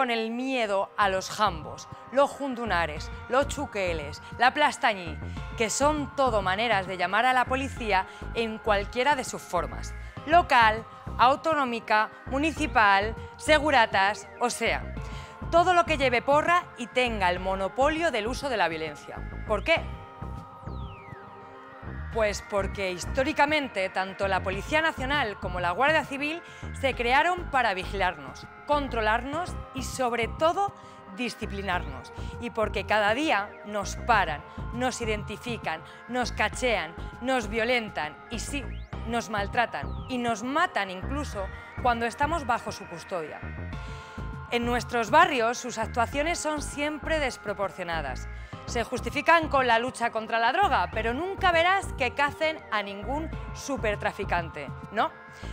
con el miedo a los jambos, los jundunares, los chuqueles, la plastañí, que son todo maneras de llamar a la policía en cualquiera de sus formas, local, autonómica, municipal, seguratas, o sea, todo lo que lleve porra y tenga el monopolio del uso de la violencia. ¿Por qué? Pues porque históricamente tanto la Policía Nacional como la Guardia Civil se crearon para vigilarnos, controlarnos y sobre todo disciplinarnos. Y porque cada día nos paran, nos identifican, nos cachean, nos violentan y sí, nos maltratan y nos matan incluso cuando estamos bajo su custodia. En nuestros barrios sus actuaciones son siempre desproporcionadas. Se justifican con la lucha contra la droga, pero nunca verás que cacen a ningún supertraficante, ¿no?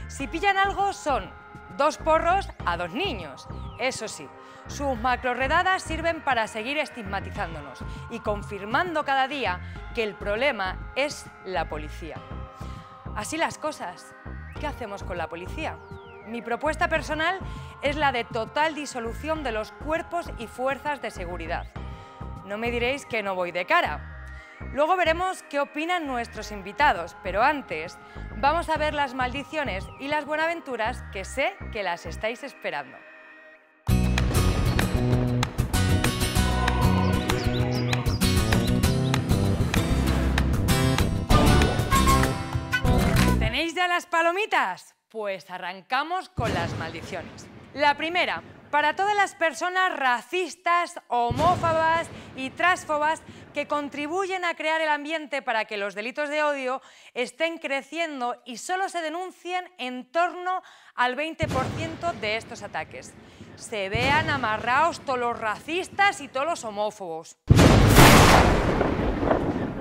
Si pillan algo son dos porros a dos niños. Eso sí, sus macrorredadas sirven para seguir estigmatizándonos y confirmando cada día que el problema es la policía. Así las cosas. ¿Qué hacemos con la policía? Mi propuesta personal es la de total disolución de los cuerpos y fuerzas de seguridad. No me diréis que no voy de cara, Luego veremos qué opinan nuestros invitados, pero antes vamos a ver las maldiciones y las buenaventuras que sé que las estáis esperando. ¿Tenéis ya las palomitas? Pues arrancamos con las maldiciones. La primera, para todas las personas racistas, homófobas y transfobas que contribuyen a crear el ambiente para que los delitos de odio estén creciendo y solo se denuncien en torno al 20% de estos ataques. Se vean amarrados todos los racistas y todos los homófobos.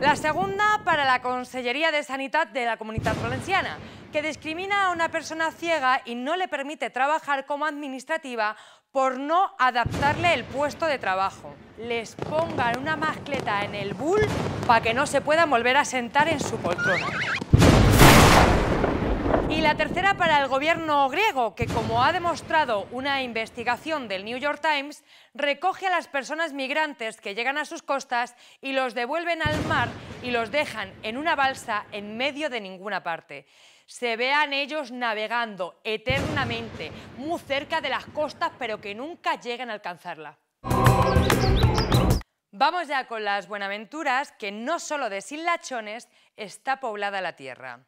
La segunda para la Consellería de Sanidad de la Comunidad Valenciana, que discrimina a una persona ciega y no le permite trabajar como administrativa por no adaptarle el puesto de trabajo. Les pongan una mascleta en el bull para que no se puedan volver a sentar en su poltrona. Y la tercera para el gobierno griego, que como ha demostrado una investigación del New York Times, recoge a las personas migrantes que llegan a sus costas y los devuelven al mar y los dejan en una balsa en medio de ninguna parte se vean ellos navegando eternamente, muy cerca de las costas, pero que nunca lleguen a alcanzarla. Vamos ya con las Buenaventuras, que no solo de Sinlachones está poblada la tierra.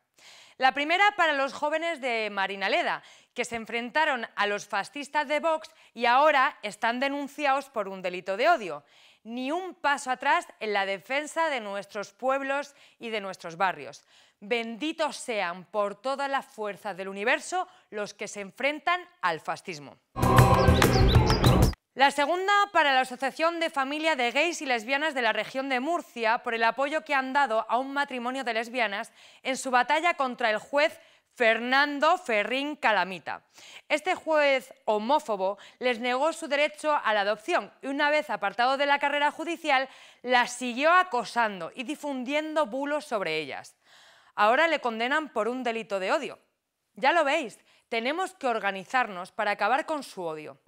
La primera para los jóvenes de Marinaleda, que se enfrentaron a los fascistas de Vox y ahora están denunciados por un delito de odio. Ni un paso atrás en la defensa de nuestros pueblos y de nuestros barrios. Benditos sean por todas las fuerzas del universo los que se enfrentan al fascismo. La segunda para la Asociación de Familia de Gays y Lesbianas de la región de Murcia por el apoyo que han dado a un matrimonio de lesbianas en su batalla contra el juez Fernando Ferrín Calamita. Este juez homófobo les negó su derecho a la adopción y una vez apartado de la carrera judicial, las siguió acosando y difundiendo bulos sobre ellas. Ahora le condenan por un delito de odio. Ya lo veis, tenemos que organizarnos para acabar con su odio.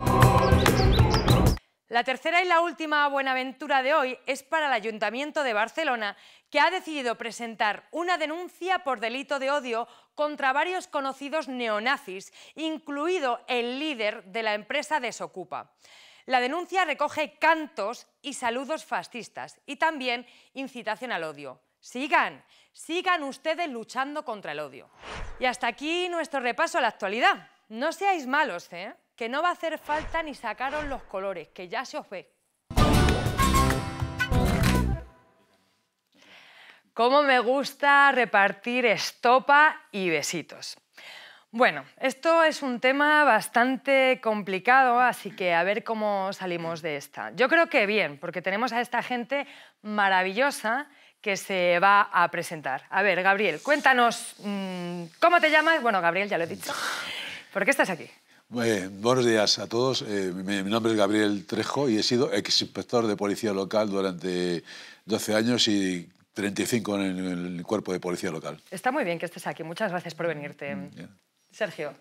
La tercera y la última buenaventura de hoy es para el Ayuntamiento de Barcelona, que ha decidido presentar una denuncia por delito de odio contra varios conocidos neonazis, incluido el líder de la empresa Desocupa. La denuncia recoge cantos y saludos fascistas y también incitación al odio. Sigan, sigan ustedes luchando contra el odio. Y hasta aquí nuestro repaso a la actualidad. No seáis malos, ¿eh? que no va a hacer falta ni sacaros los colores, que ya se os ve. Cómo me gusta repartir estopa y besitos. Bueno, esto es un tema bastante complicado, así que a ver cómo salimos de esta. Yo creo que bien, porque tenemos a esta gente maravillosa que se va a presentar. A ver, Gabriel, cuéntanos, mm, ¿cómo te llamas? Bueno, Gabriel, ya lo he dicho. ¿Por qué estás aquí? Pues, buenos días a todos. Eh, mi, nombre es Gabriel Trejo y he sido ex inspector de policía local durante 12 años y 35 en el, cuerpo de policía local. Está muy bien que estés aquí. Muchas gracias por venirte. Mm, Sergio.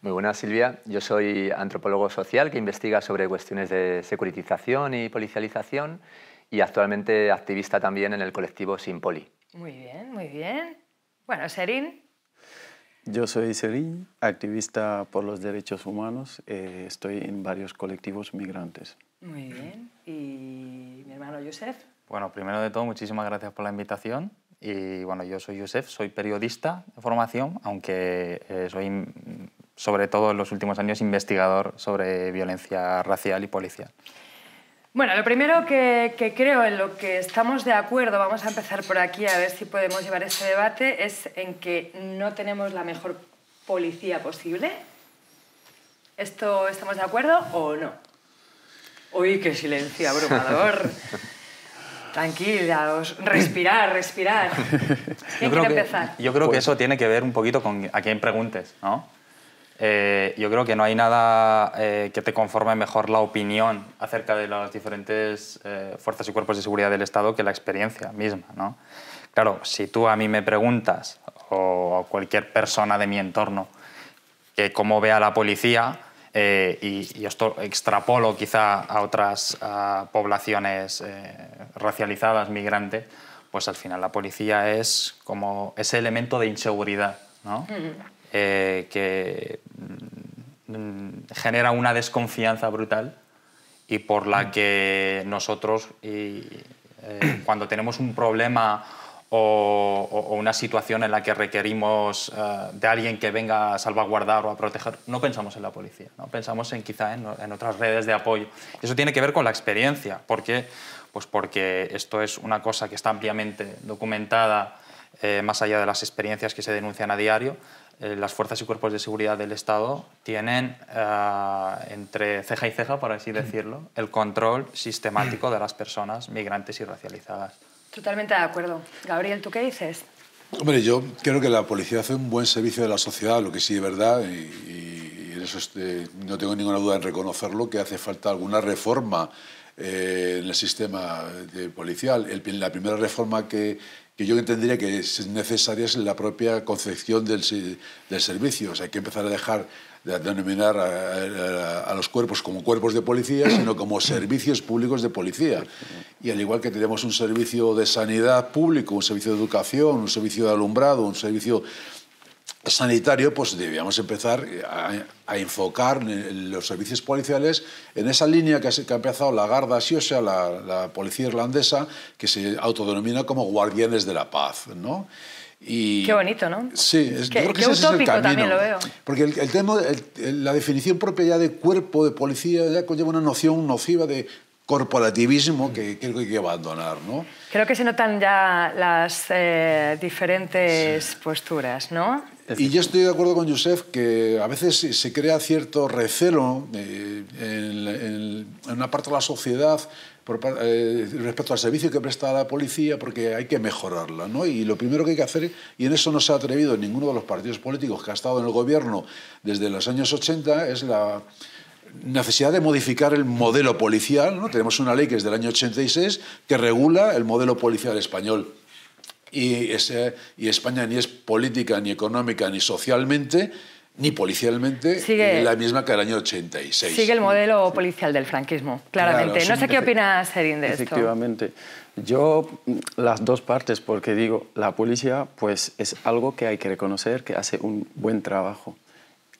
Muy buenas, Silvia. Yo soy antropólogo social que investiga sobre cuestiones de securitización y policialización y actualmente activista también en el colectivo Simpoli. Muy bien, muy bien. Bueno, Serín. Yo soy Serín, activista por los derechos humanos. Eh, estoy en varios colectivos migrantes. Muy bien. ¿Y mi hermano Yusef? Bueno, primero de todo, muchísimas gracias por la invitación. Y bueno, yo soy Yusef, soy periodista de formación, aunque eh, soy, mm, sobre todo en los últimos años, investigador sobre violencia racial y policial. Bueno, lo primero que, creo en lo que estamos de acuerdo, vamos a empezar por aquí a ver si podemos llevar este debate, es en que no tenemos la mejor policía posible. ¿Esto estamos de acuerdo o no? Uy, qué silencio abrumador. Tranquilados, respirar, respirar. ¿Quién yo creo que, Yo creo que pues- eso tiene que ver un poquito con a quién preguntes, ¿no? Eh, yo creo que no hay nada eh, que te conforme mejor la opinión acerca de las diferentes eh, fuerzas y cuerpos de seguridad del Estado que la experiencia misma. ¿no? Claro, si tú a mí me preguntas o a cualquier persona de mi entorno que cómo ve a la policía, y, esto extrapolo quizá a otras poblaciones racializadas, migrantes, pues al final la policía es como ese elemento de inseguridad. ¿no? Mm. Eh, que mm, genera una desconfianza brutal y por la mm. que nosotros, eh, cuando tenemos un problema o, una situación en la que requerimos eh, de alguien que venga a salvaguardar o a proteger, no pensamos en la policía, ¿no? pensamos en quizá en, otras redes de apoyo. Eso tiene que ver con la experiencia, porque, pues porque esto es una cosa que está ampliamente documentada más allá de las experiencias que se denuncian a diario, eh, las fuerzas y cuerpos de seguridad del Estado tienen eh, entre ceja y ceja, por así decirlo, el control sistemático de las personas migrantes y racializadas. Totalmente de acuerdo. Gabriel, ¿tú qué dices? Hombre, yo creo que la policía hace un buen servicio de la sociedad, lo que sí es verdad, y, en eso este, no tengo ninguna duda en reconocerlo, que hace falta alguna reforma eh, en el sistema policial. El, la primera reforma que, que yo entendería que es necesaria la propia concepción del, del servicio. hay que empezar a dejar de denominar a, a, los cuerpos como cuerpos de policía, sino como servicios públicos de policía. Y al igual que tenemos un servicio de sanidad público, un servicio de educación, un servicio de alumbrado, un servicio sanitario, pues debíamos empezar a, enfocar los servicios policiales en esa línea que, ha empezado la Garda Siosa, la, la, policía irlandesa, que se autodenomina como Guardianes de la Paz, ¿no? Y, qué bonito, ¿no? Sí, es, creo que ese es el camino, Porque el, tema, la definición propia ya de cuerpo de policía ya conlleva una noción nociva de corporativismo que creo que hay que abandonar. ¿no? Creo que se notan ya las eh, diferentes posturas, ¿no? Y yo estoy de acuerdo con Josef que a veces se crea cierto recelo eh, en, una parte de la sociedad eh, respecto al servicio que presta la policía porque hay que mejorarla. ¿no? Y lo primero que hay que hacer, y en eso no se ha atrevido ninguno de los partidos políticos que ha estado en el gobierno desde los años 80, es la necesidad de modificar el modelo policial. ¿no? Tenemos una ley que es del año 86 que regula el modelo policial español. Y, y España ni es política, ni económica, ni socialmente, ni policialmente, sigue, la misma que el año 86. Sigue el modelo policial del franquismo, claramente. no sé qué opinas, Serín, de esto. Efectivamente. Yo, mm, las dos partes, porque digo, la policía pues es algo que hay que reconocer que hace un buen trabajo.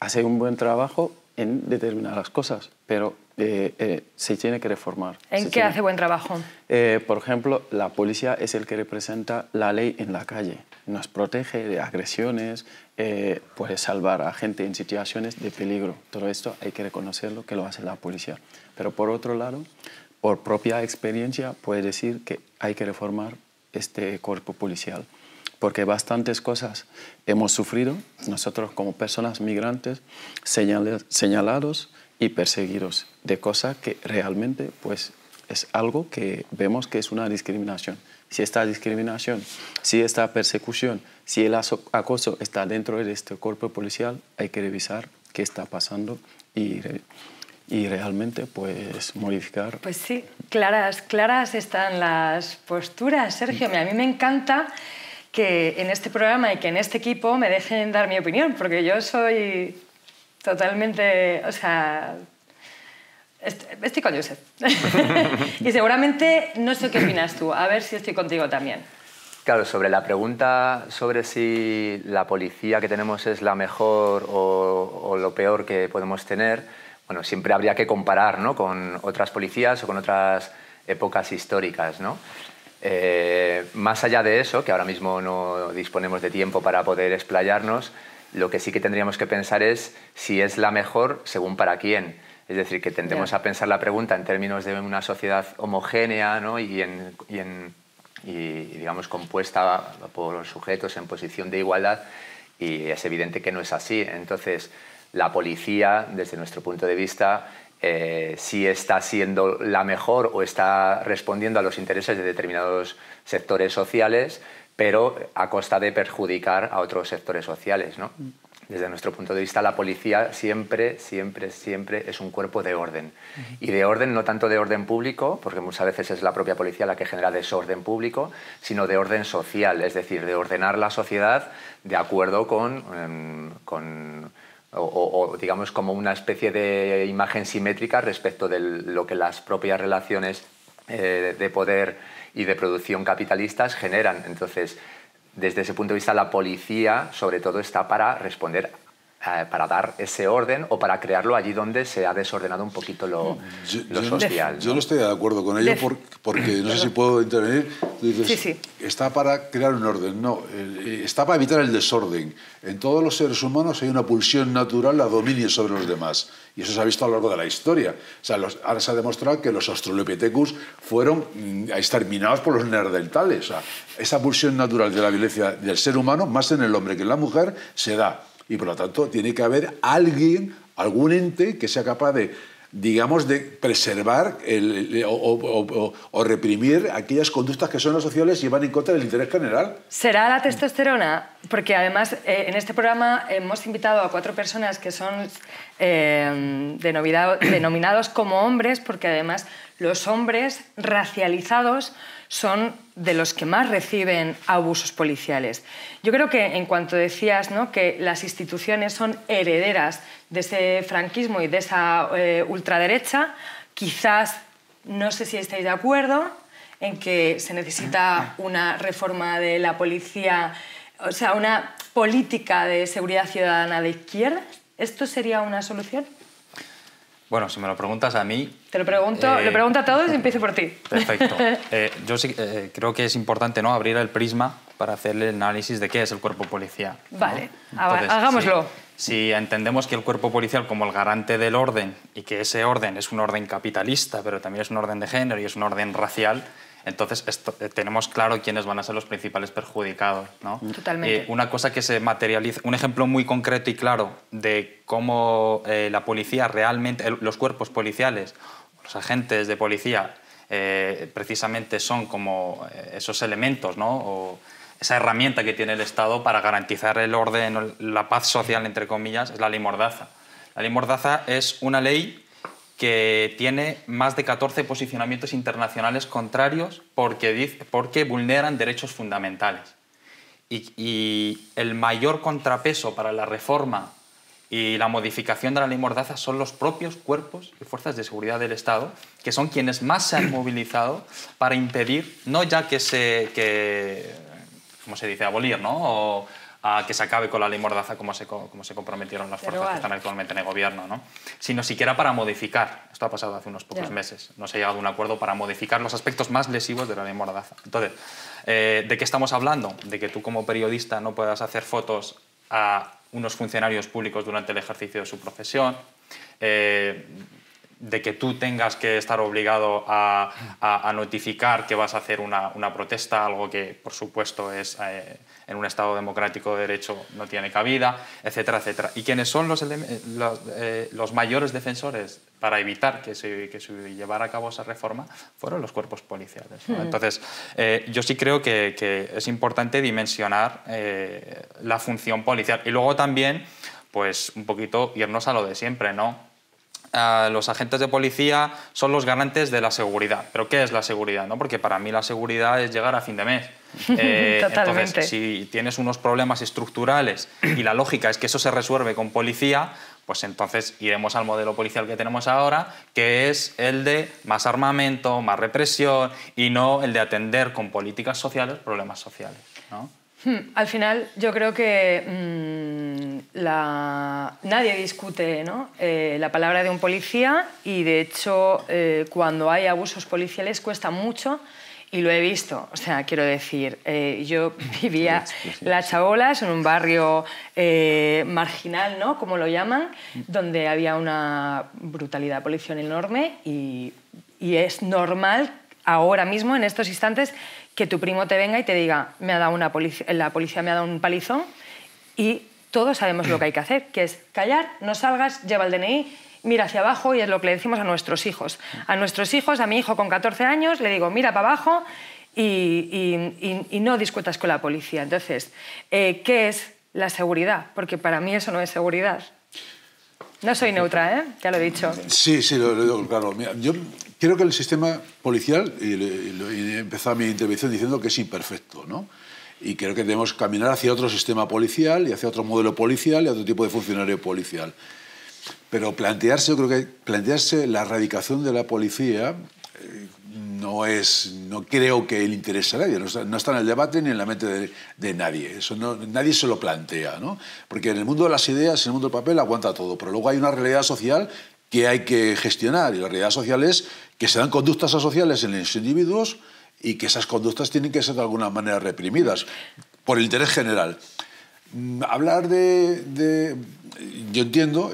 Hace un buen trabajo en determinadas cosas, pero eh, eh, se tiene que reformar. ¿En qué hace buen trabajo? Eh, por ejemplo, la policía es el que representa la ley en la calle. Nos protege de agresiones, puede salvar a gente en situaciones de peligro. Todo esto hay que reconocerlo que lo hace la policía. Pero por otro lado, por propia experiencia, puede decir que hay que reformar este cuerpo policial porque bastantes cosas hemos sufrido nosotros como personas migrantes señalados y perseguidos de cosas que realmente pues es algo que vemos que es una discriminación. Si esta discriminación, si esta persecución, si el acoso está dentro de este cuerpo policial, hay que revisar qué está pasando y y realmente pues modificar. Pues sí, claras, claras están las posturas, Sergio. Mm. A mí me encanta que en este programa y que en este equipo me dejen dar mi opinión, porque yo soy totalmente, o sea, estoy con Joseph. y seguramente no sé qué opinas tú, a ver si estoy contigo también. Claro, sobre la pregunta sobre si la policía que tenemos es la mejor o, lo peor que podemos tener, bueno, siempre habría que comparar ¿no? con otras policías o con otras épocas históricas, ¿no? Eh, más allá de eso, que ahora mismo no disponemos de tiempo para poder explayarnos, lo que sí que tendríamos que pensar es si es la mejor según para quién. Es decir, que tendemos a pensar la pregunta en términos de una sociedad homogénea ¿no? y, digamos, compuesta por sujetos en posición de igualdad, y es evidente que no es así. Entonces, la policía, desde nuestro punto de vista, eh, si está siendo la mejor o está respondiendo a los intereses de determinados sectores sociales, pero a costa de perjudicar a otros sectores sociales. Desde nuestro punto de vista, la policía siempre, siempre, siempre es un cuerpo de orden. Y de orden, no tanto de orden público, porque muchas veces es la propia policía la que genera desorden público, sino de orden social, es decir, de ordenar la sociedad de acuerdo con em, o, digamos como una especie de imagen simétrica respecto de lo que las propias relaciones eh, de poder y de producción capitalistas generan. Entonces, desde ese punto de vista, la policía sobre todo está para responder eh, para dar ese orden o para crearlo allí donde se ha desordenado un poquito lo, social. Yo no estoy de acuerdo con ello porque, no sé si puedo intervenir. Está para crear un orden. No, eh, está para evitar el desorden. En todos los seres humanos hay una pulsión natural a dominio sobre los demás. Y eso se ha visto a lo largo de la historia. O sea, los, ahora se ha demostrado que los Australopithecus fueron mm, exterminados por los neandertales. O sea, esa pulsión natural de la violencia del ser humano, más en el hombre que en la mujer, se da. Y por lo tanto, tiene que haber alguien, algún ente que sea capaz de digamos, de preservar o, reprimir aquellas conductas que son sociales y van en contra del interés general. ¿Será la testosterona? Porque además eh, en este programa hemos invitado a cuatro personas que son eh, denominados como hombres, porque además los hombres racializados son de los que más reciben abusos policiales. Yo creo que en cuanto decías ¿no? que las instituciones son herederas de ese franquismo y de esa eh, ultraderecha, quizás, no sé si estáis de acuerdo en que se necesita una reforma de la policía, o sea, una política de seguridad ciudadana de izquierda. ¿Esto sería una solución? Bueno, si me lo preguntas a mí... Te lo pregunto, le eh, a todos y empiezo por ti. Perfecto. Eh, yo eh, creo que es importante ¿no? abrir el prisma para hacer el análisis de qué es el cuerpo policial. Vale, hagámoslo. si, entendemos que el cuerpo policial como el garante del orden y que ese orden es un orden capitalista, pero también es un orden de género y es un orden racial, entonces, eh, tenemos claro quiénes van a ser los principales perjudicados. ¿no? Totalmente. Eh, una cosa que se materializa, un ejemplo muy concreto y claro de cómo eh, la policía realmente, los cuerpos policiales, los agentes de policía, precisamente son como esos elementos, ¿no? O, esa herramienta que tiene el Estado para garantizar el orden, la paz social, entre comillas, es la ley Mordaza. La ley Mordaza es una ley que tiene más de 14 posicionamientos internacionales contrarios porque, porque vulneran derechos fundamentales. Y, el mayor contrapeso para la reforma y la modificación de la ley Mordaza son los propios cuerpos y fuerzas de seguridad del Estado, que son quienes más se han movilizado para impedir, no ya que se, que, ¿cómo se dice?, abolir, ¿no? a que se acabe con la ley mordaza como se, como se comprometieron las fuerzas que están actualmente en el gobierno, ¿no? sino siquiera para modificar, esto ha pasado hace unos pocos meses, no se ha llegado a un acuerdo para modificar los aspectos más lesivos de la ley mordaza. Entonces, eh, ¿de qué estamos hablando? De que tú como periodista no puedas hacer fotos a unos funcionarios públicos durante el ejercicio de su profesión. Eh, de que tú tengas que estar obligado a, a, notificar que vas a hacer una, una, protesta, algo que por supuesto es eh, en un Estado democrático de derecho no tiene cabida, etcétera, etcétera. ¿Y quienes son los, eh, los, mayores defensores para evitar que se, llevara a cabo esa reforma? Fueron los cuerpos policiales. Mm. Entonces, eh, yo sí creo que, es importante dimensionar eh, la función policial. Y luego también, pues un poquito irnos a lo de siempre, ¿no? los agentes de policía son los garantes de la seguridad. ¿Pero qué es la seguridad? Porque para mí la seguridad es llegar a fin de mes. Eh, Totalmente. Entonces, si tienes unos problemas estructurales y la lógica es que eso se resuelve con policía, pues entonces iremos al modelo policial que tenemos ahora, que es el de más armamento, más represión y no el de atender con políticas sociales problemas sociales. ¿no? Hmm, al final, yo creo que mm, nadie discute eh, la palabra de un policía y, de hecho, eh, cuando hay abusos policiales cuesta mucho y lo he visto. O sea, quiero decir, eh, yo vivía Las Chabolas en un barrio marginal, ¿no? Como lo llaman, mm. donde había una brutalidad policial enorme y es normal ahora mismo, en estos instantes, que tu primo te venga y te diga, me ha dado una eh, la policía me ha dado un palizón y todos sabemos lo que hay que hacer, que es callar, no salgas, lleva el DNI, mira hacia abajo y es lo que le decimos a nuestros hijos. A nuestros hijos, a mi hijo con 14 años, le digo, mira para abajo y, no discutas con la policía. Entonces, eh, ¿qué es la seguridad? Porque para mí eso no es seguridad. No soy neutra, ¿eh? Ya lo he dicho. Sí, sí, lo, claro. yo creo que el sistema policial, y, he empezado mi intervención diciendo que es imperfecto, ¿no? Y creo que debemos caminar hacia otro sistema policial y hacia otro modelo policial y otro tipo de funcionario policial. Pero plantearse, yo creo que plantearse la erradicación de la policía eh, no es, no creo que le interese a nadie, no está, en el debate ni en la mente de, nadie, eso no, nadie se lo plantea, ¿no? Porque en el mundo de las ideas, en el mundo del papel aguanta todo, pero luego hay una realidad social que hay que gestionar y la realidad social es que se dan conductas asociales en los individuos y que esas conductas tienen que ser de alguna manera reprimidas por el interés general. Mm, hablar de... yo entiendo,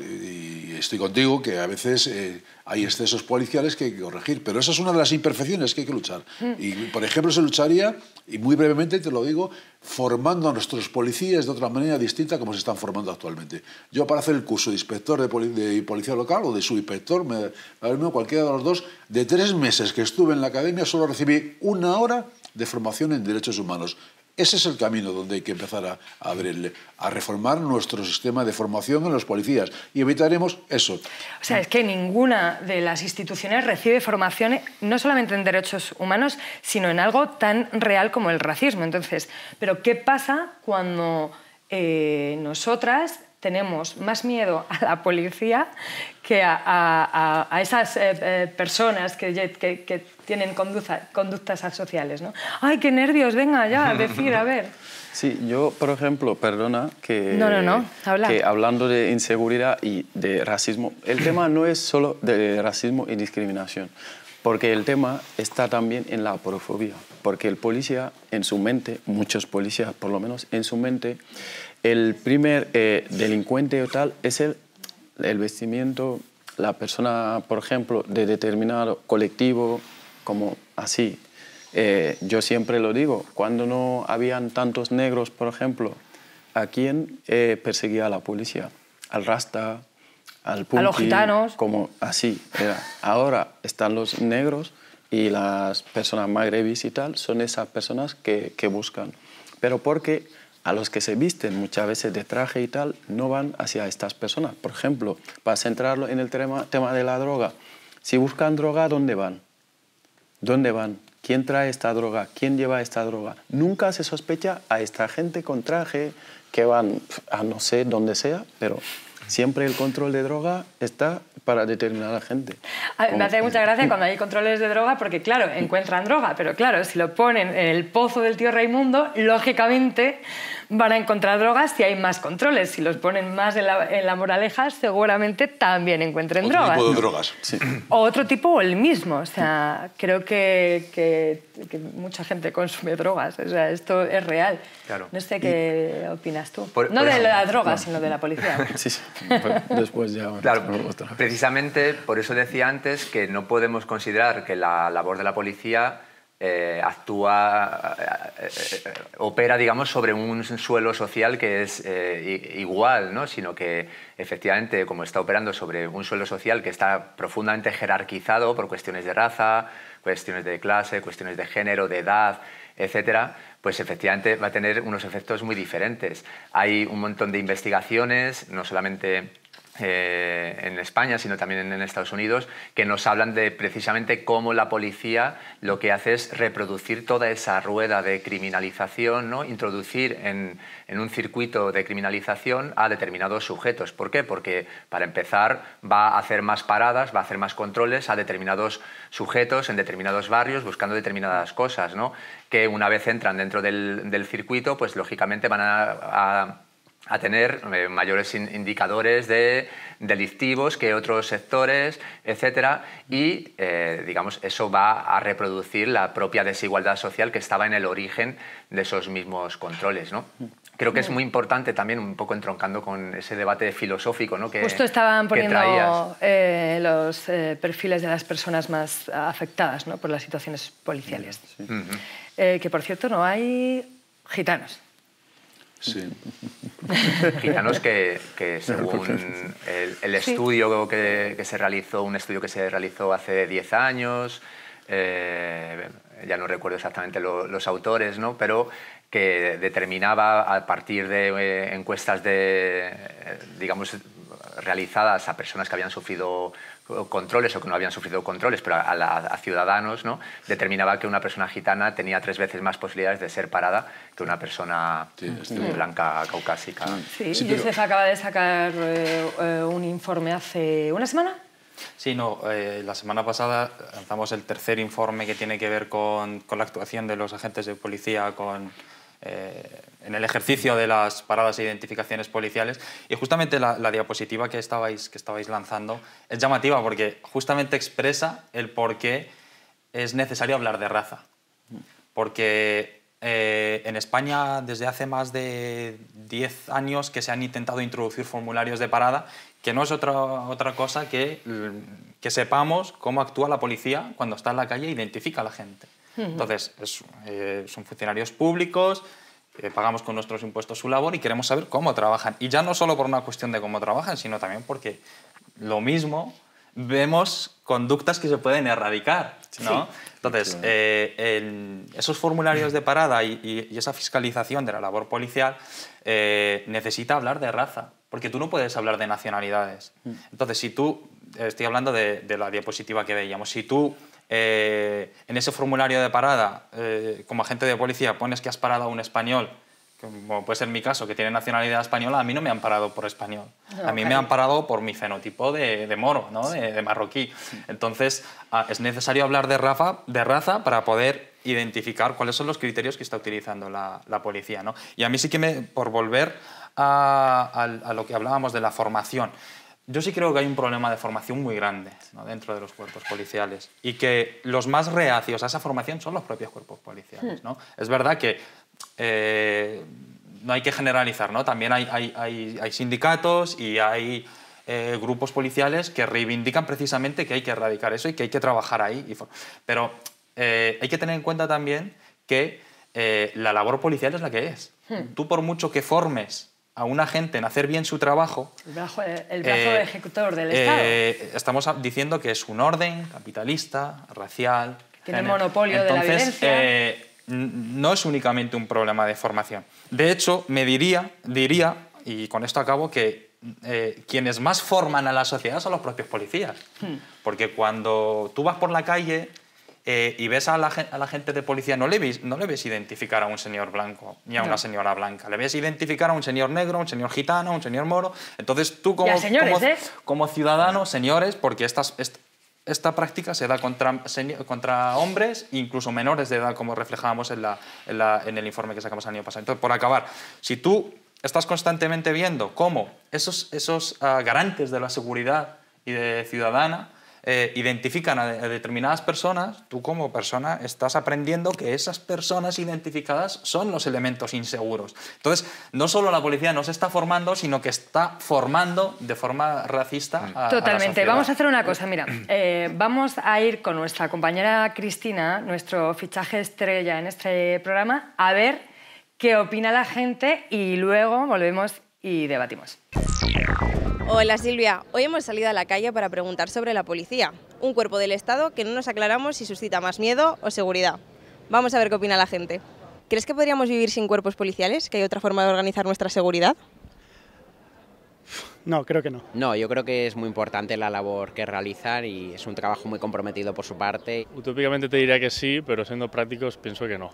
estoy contigo que a veces eh, hay mm. excesos policiales que hay que corregir, pero esa es una de las imperfecciones que hay que luchar. Mm. Y, por ejemplo, se lucharía, y muy brevemente te lo digo, formando a nuestros policías de otra manera distinta como se están formando actualmente. Yo para hacer el curso de inspector de, policía local o de subinspector, me, cualquiera de los dos, de tres meses que estuve en la academia solo recibí una hora de formación en derechos humanos. Ese es el camino donde hay que empezar a, abrirle, a reformar nuestro sistema de formación en los policías y evitaremos eso. O sea, es que ninguna de las instituciones recibe formación no solamente en derechos humanos, sino en algo tan real como el racismo. Entonces, ¿pero qué pasa cuando eh, nosotras tenemos más miedo a la policía que a, a, esas eh, eh, personas que, que, tienen conductas asociales. ¿no? ¡Ay, qué nervios! Venga, ya, a decir, a ver. Sí, yo, por ejemplo, perdona que, no, no, no. Habla. que hablando de inseguridad y de racismo, el tema no es solo de racismo y discriminación, porque el tema está también en la aporofobia, porque el policía en su mente, muchos policías por lo menos en su mente, el primer eh, delincuente o tal es el, el vestimiento, la persona, por ejemplo, de determinado colectivo, como así. Eh, yo siempre lo digo, cuando no habían tantos negros, por ejemplo, ¿a quién eh, perseguía la policía? Al rasta, al punky, a los gitanos. Como así Ahora están los negros y las personas magrebis y tal, son esas personas que, que buscan. Pero porque a los que se visten muchas veces de traje y tal no van hacia estas personas. Por ejemplo, para centrarlo en el tema, tema de la droga, si buscan droga, ¿dónde van? ¿Dónde van? ¿Quién trae esta droga? ¿Quién lleva esta droga? Nunca se sospecha a esta gente con traje que van a no sé dónde sea, pero siempre el control de droga está para determinar a gente. me hace mucha gracia cuando hay controles de droga porque, claro, encuentran droga, pero claro, si lo ponen en el pozo del tío Raimundo, lógicamente van a encontrar drogas si hay más controles. Si los ponen más en la, en la moraleja, seguramente también encuentren drogas. Otro tipo drogas, O otro tipo el mismo. O sea, creo que, mucha gente consume drogas. O sea, esto es real. No sé qué opinas tú. no de la droga, sino de la policía. sí, sí. Después ya... precisamente por eso decía antes que no podemos considerar que la labor de la policía eh, actúa, eh, eh, opera, digamos, sobre un suelo social que es igual, ¿no? sino que efectivamente, como está operando sobre un suelo social que está profundamente jerarquizado por cuestiones de raza, cuestiones de clase, cuestiones de género, de edad, etc., pues efectivamente va a tener unos efectos muy diferentes. Hay un montón de investigaciones, no solamente eh, en España, sino también en Estados Unidos, que nos hablan de precisamente cómo la policía lo que hace es reproducir toda esa rueda de criminalización, ¿no? introducir en, en un circuito de criminalización a determinados sujetos. ¿Por qué? Porque para empezar va a hacer más paradas, va a hacer más controles a determinados sujetos en determinados barrios buscando determinadas cosas, ¿no? que una vez entran dentro del, del circuito, pues lógicamente van a a tener eh, mayores indicadores de delictivos que otros sectores, etcétera, y eh, digamos eso va a reproducir la propia desigualdad social que estaba en el origen de esos mismos controles, ¿no? Creo que es muy importante también, un poco entroncando con ese debate filosófico ¿no? que Justo estaban poniendo eh, los perfiles de las personas más afectadas por las situaciones policiales. que, por cierto, no hay gitanos. Sí. Quizá que, según el, estudio que, se realizó, un estudio que se realizó hace 10 años, eh, ya no recuerdo exactamente los autores, ¿no? pero que determinaba a partir de eh, encuestas de, eh, digamos, realizadas a personas que habían sufrido controles o que no habían sufrido controles, pero a, ciudadanos, ¿no? determinaba que una persona gitana tenía tres veces más posibilidades de ser parada que una persona mm, este- blanca caucásica. Sí, y acaba de sacar eh, eh, un informe hace una semana. Sí, no, eh, la semana pasada lanzamos el tercer informe que tiene que ver con, con la actuación de los agentes de policía con, eh, en el ejercicio de las paradas e identificaciones policiales. Y justamente la, diapositiva que estabais, que estabais lanzando es llamativa porque justamente expresa el por qué es necesario hablar de raza. Porque eh, en España desde hace más de 10 años que se han intentado introducir formularios de parada, que no es otra, otra cosa que que sepamos cómo actúa la policía cuando está en la calle e identifica a la gente. Entonces, eh, son funcionarios públicos, eh, pagamos con nuestros impuestos su labor y queremos saber cómo trabajan. Y ya no solo por una cuestión de cómo trabajan, sino también porque lo mismo vemos conductas que se pueden erradicar. ¿no? Entonces, eh, esos formularios de parada y, esa fiscalización de la labor policial necesita hablar de raza, porque tú no puedes hablar de nacionalidades. Mm. Entonces, si tú, estoy hablando de, de la diapositiva que veíamos, si tú eh, en ese formulario de parada, eh, como agente de policía, pones que has parado a un español, como puede ser mi caso, que tiene nacionalidad española, a mí no me han parado por español. A mí me han parado por mi fenotipo de, moro, ¿no? de, marroquí. Entonces, ah, es necesario hablar de, raza, de raza para poder identificar cuáles son los criterios que está utilizando la, policía. ¿no? Y a mí sí que me, por volver a lo que hablábamos de la formación, yo sí creo que hay un problema de formación muy grande dentro de los cuerpos policiales y que los más reacios a esa formación son los propios cuerpos policiales. Hmm. Es verdad que eh, no hay que generalizar, ¿no? también hay, hay, sindicatos y hay eh, grupos policiales que reivindican precisamente que hay que erradicar eso y que hay que trabajar ahí. Pero eh, hay que tener en cuenta también que la labor policial es la que es. Hmm. Tú por mucho que formes a una gente en hacer bien su trabajo... El brazo, el eh, ejecutor del Estado. Eh, estamos diciendo que es un orden capitalista, racial... Tiene monopolio de la violencia. Eh, no es únicamente un problema de formación. De hecho, me diría, diría y con esto acabo, que quienes más forman a la sociedad son los propios policías. Hmm. Porque cuando tú vas por la calle eh, y ves a la, a la, gente de policía, no le, ves, no identificar a un señor blanco ni a una señora blanca, le ves identificar a un señor negro, un señor gitano, un señor moro. Entonces tú como, ¿eh? como, ciudadano, señores, porque esta, esta práctica se da contra, contra hombres, incluso menores de edad, como reflejábamos en, la, en, el informe que sacamos el año pasado. Entonces, por acabar, si tú estás constantemente viendo cómo esos, esos ah, garantes de la seguridad y de ciudadana, eh, identifican a, determinadas personas, tú como persona estás aprendiendo que esas personas identificadas son los elementos inseguros. Entonces, no solo la policía nos está formando, sino que está formando de forma racista a, Totalmente. A Totalmente. vamos a hacer una cosa, mira, eh, vamos a ir con nuestra compañera Cristina, nuestro fichaje estrella en este programa, a ver qué opina la gente y luego volvemos y debatimos. Hola Silvia, hoy hemos salido a la calle para preguntar sobre la policía, un cuerpo del Estado que no nos aclaramos si suscita más miedo o seguridad. Vamos a ver qué opina la gente. ¿Crees que podríamos vivir sin cuerpos policiales? ¿Que hay otra forma de organizar nuestra seguridad? No, creo que no. No, yo creo que es muy importante la labor que realizan y es un trabajo muy comprometido por su parte. Utópicamente te diría que sí, pero siendo prácticos pienso que no.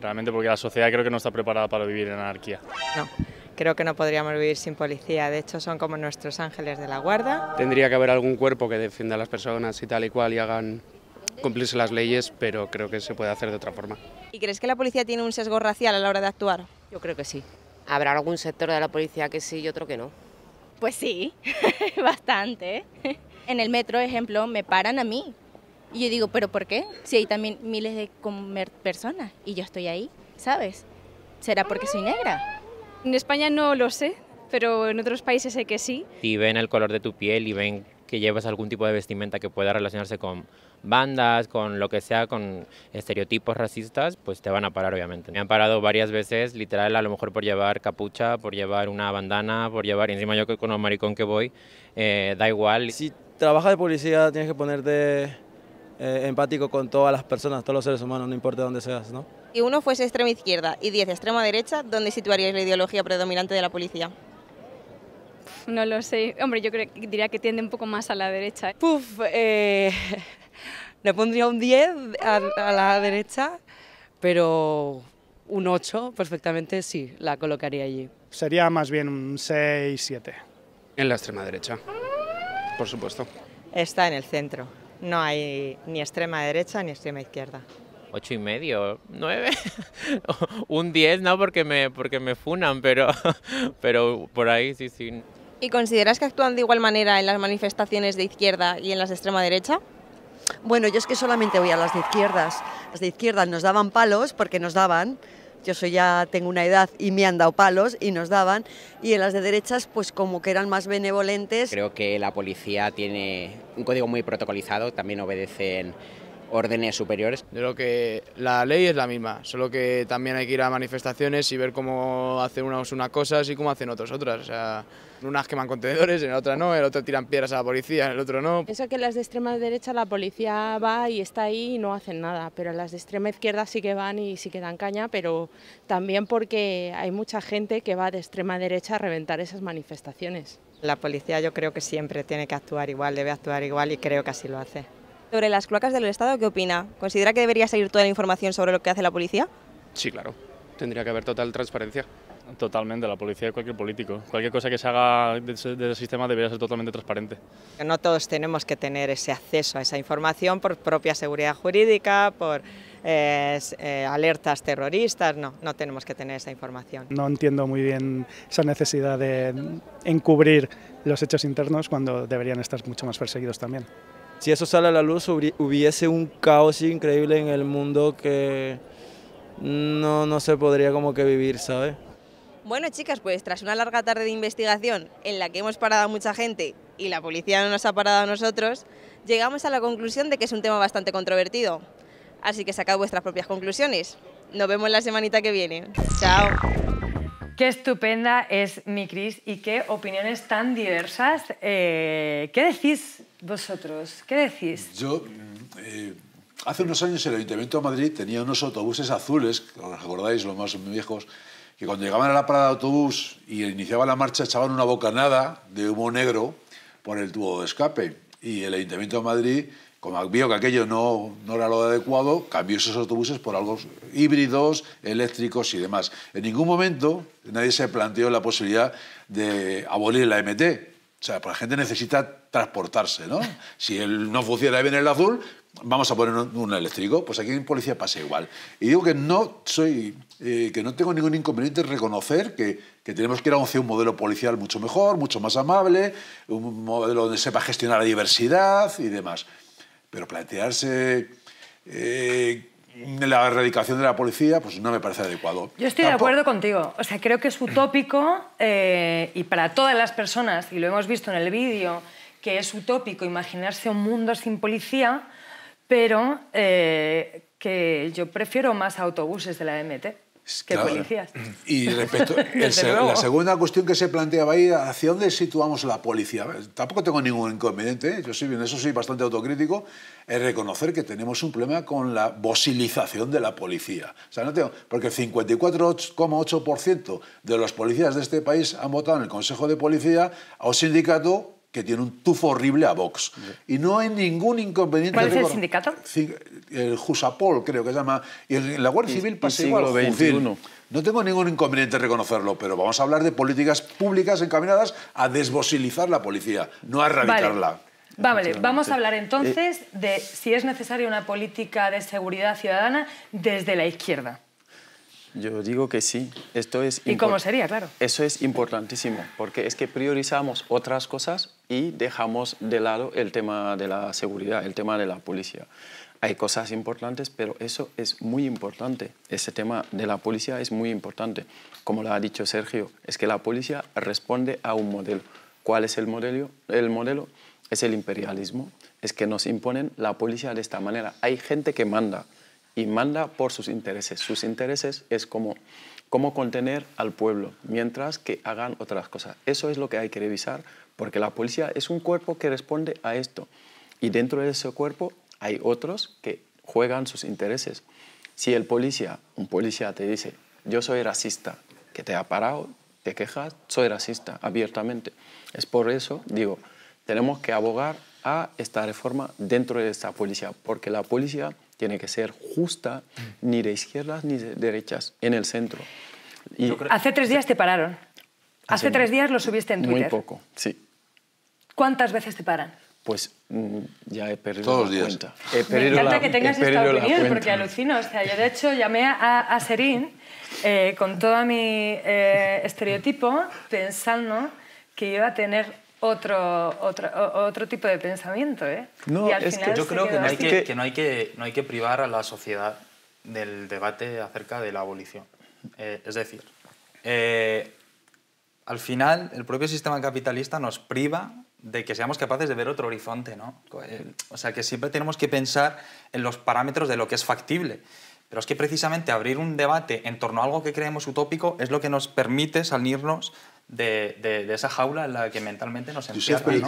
Realmente porque la sociedad creo que no está preparada para vivir en anarquía. No. Creo que no podríamos vivir sin policía, de hecho son como nuestros ángeles de la guarda. Tendría que haber algún cuerpo que defienda a las personas y tal y cual y hagan cumplirse las leyes, pero creo que se puede hacer de otra forma. ¿Y crees que la policía tiene un sesgo racial a la hora de actuar? Yo creo que sí. Habrá algún sector de la policía que sí y otro que no. Pues sí, bastante. En el metro, ejemplo, me paran a mí. Y yo digo, ¿pero por qué? Si hay también miles de personas y yo estoy ahí, ¿sabes? ¿Será porque soy negra? En España no lo sé, pero en otros países sé que sí. Y ven el color de tu piel y ven que llevas algún tipo de vestimenta que pueda relacionarse con bandas, con lo que sea, con estereotipos racistas, pues te van a parar obviamente. Me han parado varias veces, literal, a lo mejor por llevar capucha, por llevar una bandana, por llevar, y encima yo con los maricón que voy, eh, da igual. Si trabajas de policía tienes que ponerte eh, empático con todas las personas, todos los seres humanos, no importa dónde seas. ¿no? Si uno fuese extrema izquierda y diez extrema derecha, ¿dónde situarías la ideología predominante de la policía? No lo sé. Hombre, yo creo, diría que tiende un poco más a la derecha. Puf, eh, le pondría un 10 a, la derecha, pero un 8 perfectamente sí, la colocaría allí. Sería más bien un 6-7. En la extrema derecha, por supuesto. Está en el centro no hay ni extrema derecha ni extrema izquierda. Ocho y medio, nueve, un diez, no porque me, porque me funan, pero, pero por ahí sí, sí. ¿Y consideras que actúan de igual manera en las manifestaciones de izquierda y en las de extrema derecha? Bueno, yo es que solamente voy a las de izquierdas. Las de izquierdas nos daban palos porque nos daban, yo soy ya tengo una edad y me han dado palos y nos daban, y en las de derechas pues como que eran más benevolentes. Creo que la policía tiene un código muy protocolizado, también obedecen órdenes superiores. de creo que la ley es la misma, solo que también hay que ir a manifestaciones y ver cómo hacen unos unas cosas y cómo hacen otros otras. O sea, en unas queman contenedores, en otra no, El otro tiran piedras a la policía, en el otro no. Eso que las de extrema derecha la policía va y está ahí y no hacen nada, pero las de extrema izquierda sí que van y sí que dan caña, pero también porque hay mucha gente que va de extrema derecha a reventar esas manifestaciones. La policía yo creo que siempre tiene que actuar igual, debe actuar igual y creo que así lo hace. Sobre las cloacas del Estado, ¿qué opina? ¿Considera que debería salir toda la información sobre lo que hace la policía? Sí, claro. Tendría que haber total transparencia. Totalmente, la policía y cualquier político. Cualquier cosa que se haga del sistema debería ser totalmente transparente. No todos tenemos que tener ese acceso a esa información por propia seguridad jurídica, por eh, eh, alertas terroristas, no, no tenemos que tener esa información. No entiendo muy bien esa necesidad de encubrir los hechos internos cuando deberían estar mucho más perseguidos también. Si eso sale a la luz, hubiese un caos increíble en el mundo que no, no se podría como que vivir, ¿sabes? Bueno, chicas, pues tras una larga tarde de investigación en la que hemos parado a mucha gente y la policía no nos ha parado a nosotros, llegamos a la conclusión de que es un tema bastante controvertido. Así que sacad vuestras propias conclusiones. Nos vemos la semanita que viene. Chao. Qué estupenda es mi Cris y qué opiniones tan diversas. Eh, ¿Qué decís vosotros? ¿Qué decís? Yo, mm, eh, hace unos años el Ayuntamiento de Madrid tenía unos autobuses azules, ¿os recordáis los más viejos? que cuando llegaban a la parada de autobús y iniciaba la marcha echaban una bocanada de humo negro por el tubo de escape. Y el Ayuntamiento de Madrid, como vio que aquello no, era lo adecuado, cambió esos autobuses por algo híbridos, eléctricos y demás. En ningún momento nadie se planteó la posibilidad de abolir la MT. O sea, pues la gente necesita transportarse, ¿no? Si él no funciona bien el azul, vamos a poner un eléctrico, pues aquí en policía pasa igual. Y digo que no soy, eh, que no tengo ningún inconveniente en reconocer que, que tenemos que ir a un modelo policial mucho mejor, mucho más amable, un modelo donde sepa gestionar la diversidad y demás. Pero plantearse eh, la erradicación de la policía, pues no me parece adecuado. Yo estoy de acuerdo contigo. O sea, creo que es utópico eh, y para todas las personas, y lo hemos visto en el vídeo, que es utópico imaginarse un mundo sin policía pero eh, que yo prefiero más autobuses de la T que policías. Y respecto, a la segunda cuestión que se planteaba ahí, ¿hacia dónde situamos la policía? Tampoco tengo ningún inconveniente, ¿eh? yo soy bien, eso soy bastante autocrítico, es reconocer que tenemos un problema con la bosilización de la policía. O sea, no tengo, porque el 54,8% de los policías de este país han votado en el Consejo de Policía a sindicato que tiene un tufo horrible a Vox. Y no hay ningún inconveniente. ¿Cuál es el sindicato? El Jusapol, creo que se llama. Y la Guardia Civil pasa igual. No tengo ningún inconveniente en reconocerlo, pero vamos a hablar de políticas públicas encaminadas a desbosilizar la policía, no a erradicarla. Vale. Vale, vamos a hablar eh, entonces de si es necesaria una política de seguridad ciudadana desde la izquierda. Yo digo que sí. Esto es ¿Y cómo sería, claro? Eso es importantísimo, porque es que priorizamos otras cosas y dejamos de lado el tema de la seguridad, el tema de la policía. Hay cosas importantes, pero eso es muy importante. Ese tema de la policía es muy importante. Como lo ha dicho Sergio, es que la policía responde a un modelo. ¿Cuál es el modelo? El modelo es el imperialismo. Es que nos imponen la policía de esta manera. Hay gente que manda y manda por sus intereses. Sus intereses es como cómo contener al pueblo mientras que hagan otras cosas. Eso es lo que hay que revisar porque la policía es un cuerpo que responde a esto. Y dentro de ese cuerpo hay otros que juegan sus intereses. Si el policía, un policía te dice, yo soy racista, que te ha parado, te quejas, soy racista abiertamente. Es por eso, digo, tenemos que abogar a esta reforma dentro de esta policía, porque la policía tiene que ser justa, ni de izquierdas ni de derechas, en el centro. Hace tres días te pararon. Hace, hace tres días lo subiste en Twitter. Muy poco, sí. ¿Cuántas veces te paran? Pues mm, ya he perdido Todos la días. cuenta. He Me encanta que tengas esta opinión, porque alucino. O sea, yo de hecho llamé a, Serín eh, con todo mi eh, estereotipo pensando que iba a tener otro, otro, otro tipo de pensamiento. ¿eh? No, es que yo creo que, no hay que, no hay que no hay que privar a la sociedad del debate acerca de la abolición. Eh, es decir, al final el propio sistema capitalista nos priva de que seamos capaces de ver otro horizonte, ¿no? Eh, o sea, que siempre tenemos que pensar en los parámetros de lo que es factible. Pero es que precisamente abrir un debate en torno a algo que creemos utópico es lo que nos permite salirnos de, esa jaula en la que mentalmente nos encierran.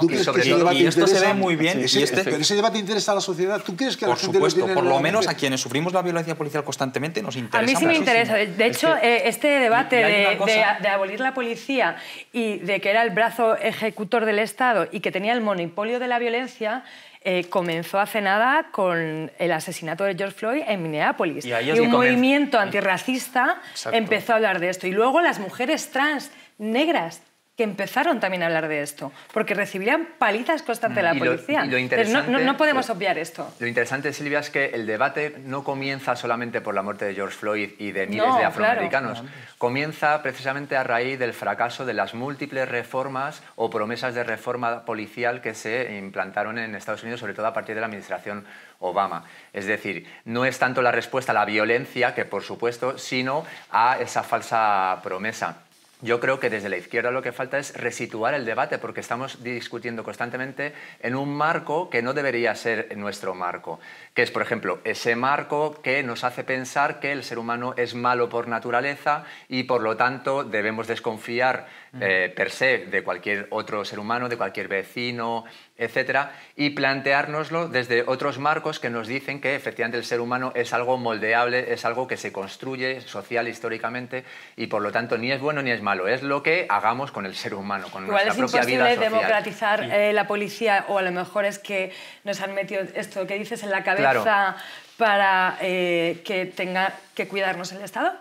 Y, esto se ve muy bien. este, pero ese debate interesa a la sociedad. ¿Tú crees que a la gente supuesto, Por lo menos a quienes sufrimos la violencia policial constantemente nos interesa. A mí sí me interesa. De hecho, eh, este debate de, abolir la policía y de que era el brazo ejecutor del Estado y que tenía el monopolio de la violencia... Eh, comenzó hace nada con el asesinato de George Floyd en Minneapolis. Y, un movimiento mm. antirracista empezó a hablar de esto. Y luego las mujeres trans negras que empezaron también a hablar de esto, porque recibían palizas constantes de la policía. no, podemos obviar esto. Lo interesante, Silvia, es que el debate no comienza solamente por la muerte de George Floyd y de miles de afroamericanos. Comienza precisamente a raíz del fracaso de las múltiples reformas o promesas de reforma policial que se implantaron en Estados Unidos, sobre todo a partir de la administración Obama. Es decir, no es tanto la respuesta a la violencia, que por supuesto, sino a esa falsa promesa. Yo creo que desde la izquierda lo que falta es resituar el debate porque estamos discutiendo constantemente en un marco que no debería ser nuestro marco que es, por ejemplo, ese marco que nos hace pensar que el ser humano es malo por naturaleza y, por lo tanto, debemos desconfiar eh, per se de cualquier otro ser humano, de cualquier vecino, etcétera, y planteárnoslo desde otros marcos que nos dicen que efectivamente el ser humano es algo moldeable, es algo que se construye social históricamente y por lo tanto ni es bueno ni es malo, es lo que hagamos con el ser humano, con nuestra propia vida social. es imposible democratizar eh, la policía o a lo mejor es que nos han metido esto que dices en la cabeza para eh, que tenga que cuidarnos el Estado?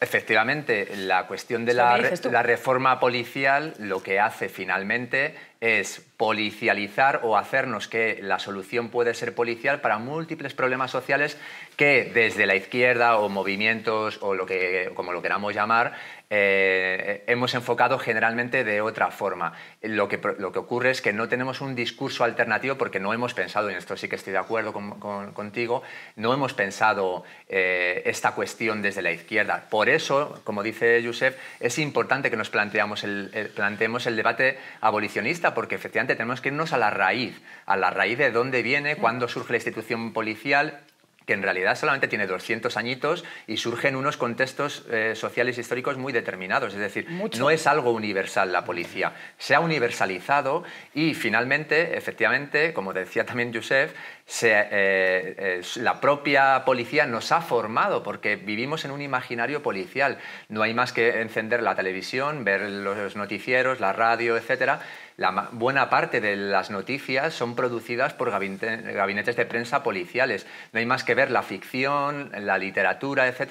Efectivamente, la cuestión de la reforma policial lo que hace finalmente es policializar o hacernos que la solución puede ser policial para múltiples problemas sociales que desde la izquierda o movimientos o lo que, como lo queramos llamar, eh, hemos enfocado generalmente de otra forma. Lo que, lo que ocurre es que no tenemos un discurso alternativo porque no hemos pensado, en esto sí que estoy de acuerdo contigo, no hemos pensado eh, esta cuestión desde la izquierda. Por eso, como dice Josep, es importante que nos planteamos planteemos el debate abolicionista porque efectivamente tenemos que irnos a la raíz, a la raíz de dónde viene, cuándo surge la institución policial que en realidad solamente tiene 200 añitos y surgen unos contextos eh, sociales e históricos muy determinados. Es decir, no es algo universal la policía, se ha universalizado y finalmente, efectivamente, como decía también Josep, eh, eh, la propia policía nos ha formado porque vivimos en un imaginario policial. No hay más que encender la televisión, ver los noticieros, la radio, etc., la buena parte de las noticias son producidas por gabinetes de prensa policiales. No hay más que ver la ficción, la literatura, etc. Eh,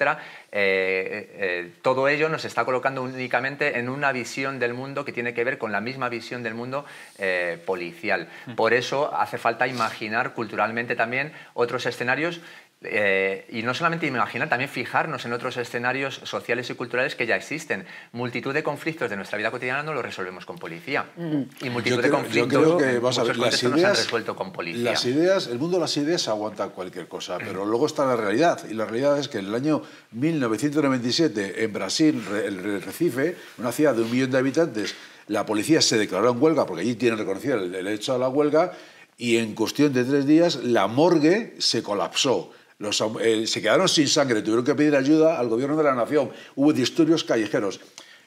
eh, eh, todo ello nos está colocando únicamente en una visión del mundo que tiene que ver con la misma visión del mundo policial. Mm. Por eso hace falta imaginar culturalmente también otros escenarios eh, y no solamente imaginar, también fijarnos en otros escenarios sociales y culturales que ya existen. Multitud de conflictos de nuestra vida cotidiana no los resolvemos con policía. Mm. Y multitud de conflictos. Yo creo que las ideas, no se han resuelto con policía. Las ideas, el mundo de las ideas aguanta cualquier cosa, pero luego está la realidad. Y la realidad es que en el año 1997, en Brasil, el Recife, una ciudad de un millón de habitantes, la policía se declaró en huelga, porque allí tienen reconocido el derecho a la huelga, y en cuestión de tres días la morgue se colapsó eh, se quedaron sin sangre, tuvieron que pedir ayuda al gobierno de la nación. Hubo disturbios callejeros.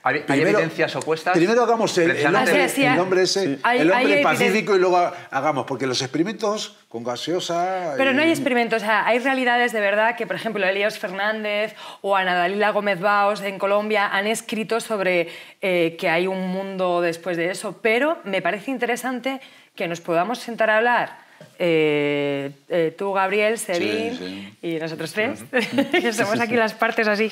¿Hay, evidencias opuestas? Primero hagamos el, hombre, el ese, el pacífico y luego hagamos, porque los experimentos con gaseosa... Pero no hay experimentos, hay realidades de verdad que, por ejemplo, Elías Fernández o Ana Dalila Gómez Baos en Colombia han escrito sobre eh, que hay un mundo después de eso, pero me parece interesante que nos podamos sentar a hablar eh, eh, tú, Gabriel, Sevin y nosotros tres, que somos aquí las partes así.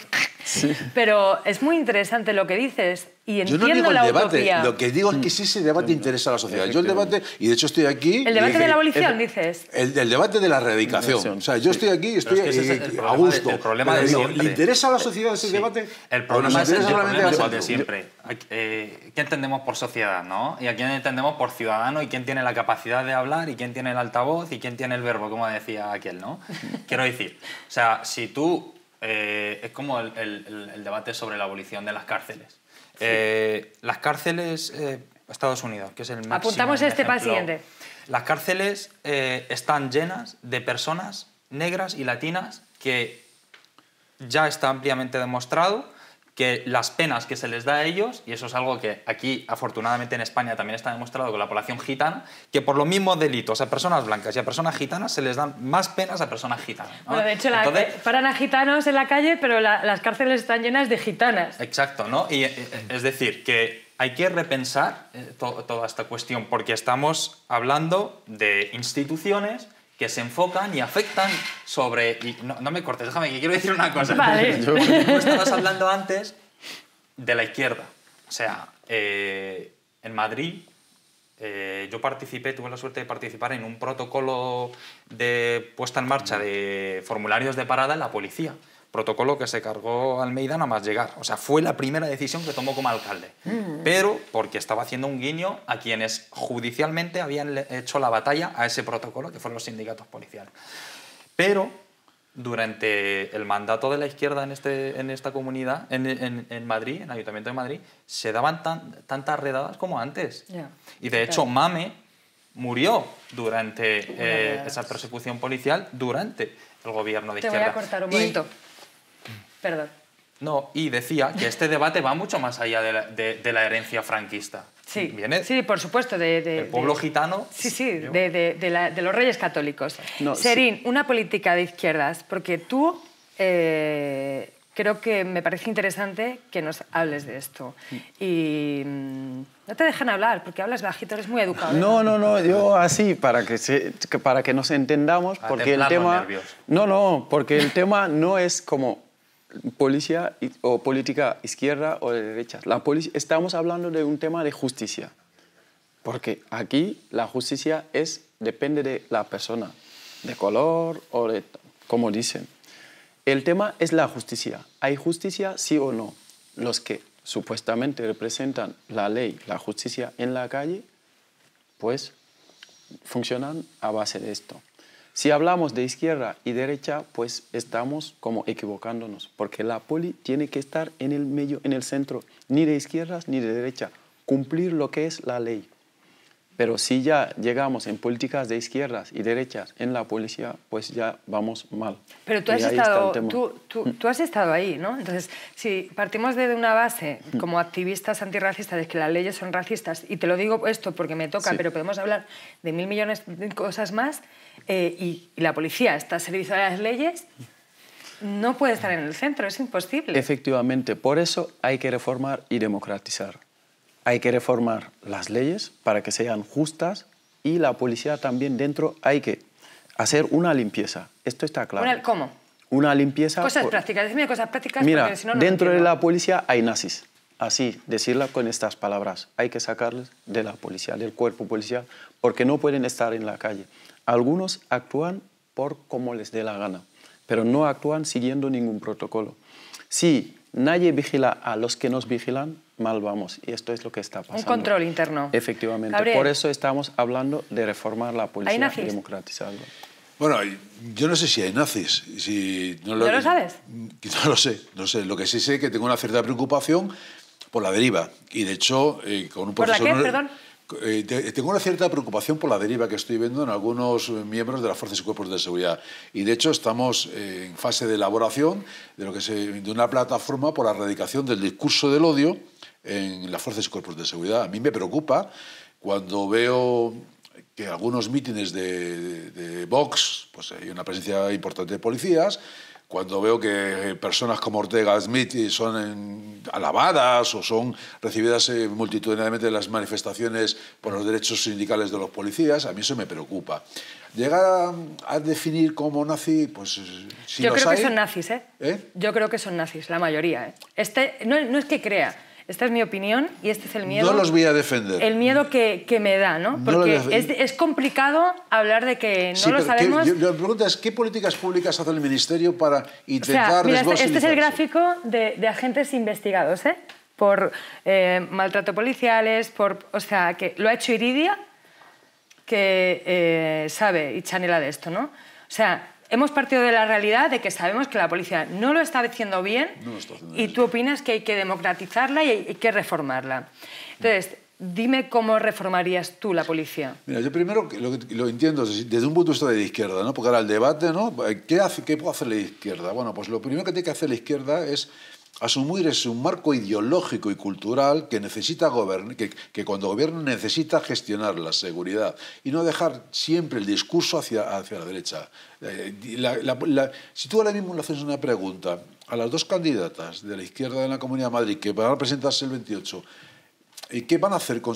Pero es muy interesante lo que dices, yo no digo el debate, lo que digo es que si ese debate interesa a la sociedad. Yo el debate, y de hecho estoy aquí... El debate de la abolición, dices. El, debate de la erradicación. O sea, yo estoy aquí estoy a gusto. el problema de ¿Le interesa a la sociedad ese debate? El problema, es el, problema de siempre. ¿Qué eh, entendemos por sociedad, no? ¿Y a quién entendemos por ciudadano? ¿Y quién tiene la capacidad de hablar? ¿Y quién tiene el altavoz? ¿Y quién tiene el verbo, como decía aquel, no? Quiero decir, o sea, si tú... Eh, es como el debate sobre la abolición de las cárceles. Eh, las cárceles, eh, Estados Unidos, que es el máximo. Apuntamos este paciente Las cárceles eh, están llenas de personas negras y latinas que ya está ampliamente demostrado que las penas que se les da a ellos, y eso es algo que aquí afortunadamente en España también está demostrado con la población gitana, que por los mismos delitos a personas blancas y a personas gitanas se les dan más penas a personas gitanas. Bueno, de hecho, paran a gitanos en la calle, pero las cárceles están llenas de gitanas. Exacto, ¿no? Y, eh, eh, es decir, que hay que repensar eh, toda esta cuestión, porque estamos hablando de instituciones que se enfocan y afectan sobre... Y no, me cortes, déjame que quiero decir una cosa. Vale. estabas hablando antes de la izquierda. O sea, eh, en Madrid eh, yo participé, tuve la suerte de participar en un protocolo de puesta en marcha de formularios de parada en la policía protocolo que se cargó Almeida nada más llegar. O sea, fue la primera decisión que tomó como alcalde. Mm. Pero porque estaba haciendo un guiño a quienes judicialmente habían hecho la batalla a ese protocolo, que fueron los sindicatos policiales. Pero durante el mandato de la izquierda en, este, en esta comunidad, en, Madrid, en Ayuntamiento de Madrid, se daban tantas redadas como antes. Y de hecho, Mame murió durante eh, esa persecución policial, durante el gobierno de izquierda. Te cortar un Perdón. No, y decía que este debate va mucho más allá de la, herencia franquista. Sí, sí, por supuesto. De, pueblo gitano. Sí, sí, de, los reyes católicos. Serín, una política de izquierdas, porque tú eh, creo que me parece interesante que nos hables de esto. Mm. Y mm, no te dejan hablar, porque hablas bajito, eres muy educado. No, ¿eh? no, no, yo así, para que, para que nos entendamos, porque el tema... No, no, porque el tema no es como policía o política izquierda o de derecha. La estamos hablando de un tema de justicia, porque aquí la justicia es, depende de la persona, de color o de, como dicen. El tema es la justicia. ¿Hay justicia sí o no? Los que supuestamente representan la ley, la justicia en la calle, pues funcionan a base de esto. Si hablamos de izquierda y derecha, pues estamos como equivocándonos, porque la poli tiene que estar en el medio, en el centro, ni de izquierdas ni de derecha, cumplir lo que es la ley. Pero si ya llegamos en políticas de izquierdas y derechas en la policía, pues ya vamos mal. Pero tú, has estado, mm. tú, has estado, ahí, ¿no? Entonces, si partimos de una base mm. como activistas antirracistas de que las leyes son racistas, y te lo digo esto porque me toca, pero podemos hablar de mil millones de cosas más, eh, y, la policía está a las leyes, no puede estar en el centro, es imposible. Efectivamente, por eso hay que reformar y democratizar hay que reformar las leyes para que sean justas y la policía también dentro hay que hacer una limpieza. Esto está claro. ¿Cómo? Una limpieza... Cosas prácticas, decime cosas prácticas. Mira, dentro de la policía hay nazis. Así, decirla con estas palabras. Hay que sacarles de la policía, del cuerpo policial, porque no pueden estar en la calle. Algunos actúan por como les dé la gana, pero no actúan siguiendo ningún protocolo. Si nadie vigila a los que nos vigilan, mal vamos. Y esto es lo que está pasando. Un control interno. Efectivamente. Por eso estamos hablando de reformar la policía y democratizarla. Bueno, yo no sé si hay nazis. Si no lo, sabes? No lo sé, no sé. Lo que sí sé es que tengo una cierta preocupación por la deriva. Y de hecho, eh, con un ¿Por la qué, perdón? Eh, tengo una cierta preocupación por la deriva que estoy viendo en algunos miembros de las fuerzas y cuerpos de seguridad. Y de hecho estamos eh, en fase de elaboración de, lo que se, de una plataforma por la erradicación del discurso del odio en las fuerzas y cuerpos de seguridad. A mí me preocupa cuando veo que algunos mítines de, Vox, pues hay una presencia importante de policías, cuando veo que personas como Ortega Smith son alabadas o son recibidas eh, multitudinariamente en las manifestaciones por los derechos sindicales de los policías, a mí eso me preocupa. Llegar a, definir como nazi, pues... Eh, Yo creo que son nazis, ¿eh? ¿eh? Yo creo que son nazis, la mayoría. ¿eh? Este, no, no es que crea, esta es mi opinión y este es el miedo. No los voy a defender. El miedo que, me da, ¿no? Porque es, complicado hablar de que no lo sabemos. Que, la pregunta es, ¿qué políticas públicas hace el Ministerio para este, intentar... O este, es el gráfico de, agentes investigados, ¿eh? Por eh, maltrato policiales, por... O sea, que lo ha hecho Iridia, que eh, sabe y chanela de esto, ¿no? O sea, hemos partido de la realidad de que sabemos que la policía no lo está haciendo bien y tú opinas que hay que democratizarla y hay que reformarla. Entonces, dime cómo reformarías tú la policía. Mira, yo primero lo, entiendo desde un punto de vista de izquierda, ¿no? porque ahora el debate, ¿no? ¿Qué, hace, ¿qué puede hacer la izquierda? Bueno, pues lo primero que tiene que hacer la izquierda es Asumir es un marco ideológico y cultural que, necesita cuando gobierna necesita gestionar la seguridad y no dejar siempre el discurso hacia, la derecha. Eh, la, si tú ahora mismo le haces una pregunta a las dos candidatas de la izquierda de la Comunidad de Madrid que van a presentarse el 28, ¿Y qué van a hacer con,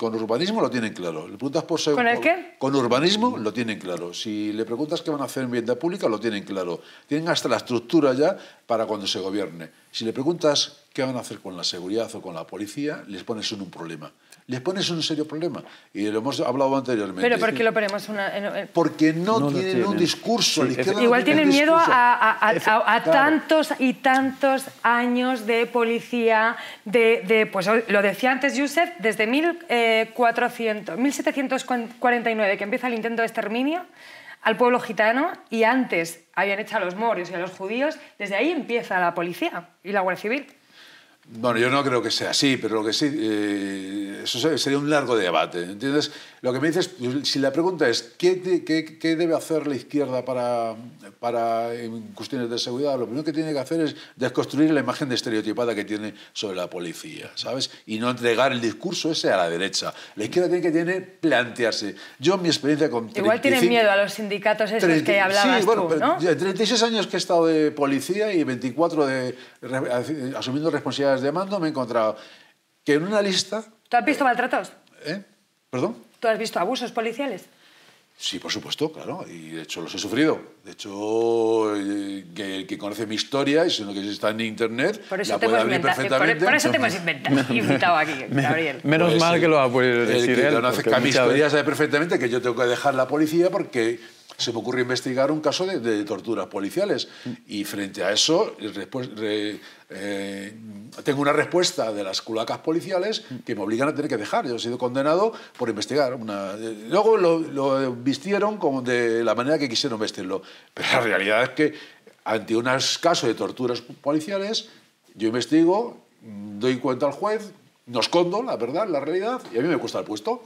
urbanismo? Lo tienen claro. Le preguntas por ¿Con el qué? Con urbanismo lo tienen claro. Si le preguntas qué van a hacer en vivienda pública, lo tienen claro. Tienen hasta la estructura ya para cuando se gobierne. Si le preguntas ¿Qué van a hacer con la seguridad o con la policía? Les pones en un problema. Les pones en un serio problema. Y lo hemos hablado anteriormente. ¿Pero por qué lo ponemos una, en, un...? Porque no, tienen, un discurso. igual tienen miedo a, tantos y tantos años de policía, de, pues lo decía antes Yusef, desde 1400, 1749, eh, que empieza el intento de exterminio, al pueblo gitano y antes habían hecho a los moros y a los judíos, desde ahí empieza la policía y la Guardia Civil. Bueno, yo no creo que sea así, pero lo que sí, eh, eso sería un largo debate, ¿entiendes? Lo que me dices, si la pregunta es, ¿qué, qué, qué debe hacer la izquierda para, para cuestiones de seguridad? Lo primero que tiene que hacer es desconstruir la imagen de estereotipada que tiene sobre la policía, ¿sabes? Y no entregar el discurso ese a la derecha. La izquierda tiene que tener, plantearse. Yo, en mi experiencia con... Igual tiene miedo a los sindicatos esos que hablabas sí, bueno, tú, ¿no? 36 años que he estado de policía y 24 de, asumiendo responsabilidades de me he encontrado. Que en una lista... ¿Tú has visto eh, maltratos? ¿Eh? ¿Perdón? ¿Tú has visto abusos policiales? Sí, por supuesto, claro. Y de hecho los he sufrido. De hecho, eh, el que conoce mi historia, y sino que está en internet, la puede perfectamente. Por, eso te hemos inventado, invitado aquí, Gabriel. Menos pues mal que lo ha podido decir. él, conoce que sabe perfectamente que yo tengo que dejar la policía porque se me ocurre investigar un caso de, torturas policiales. Mm. Y frente a eso, re, re, eh, tengo una respuesta de las culacas policiales que me obligan a tener que dejar. Yo he sido condenado por investigar. Una... Eh, luego lo, vistieron como de la manera que quisieron vestirlo. Pero la realidad es que ante un caso de torturas policiales, yo investigo, doy cuenta al juez, nos escondo la verdad, la realidad, y a mí me cuesta el puesto.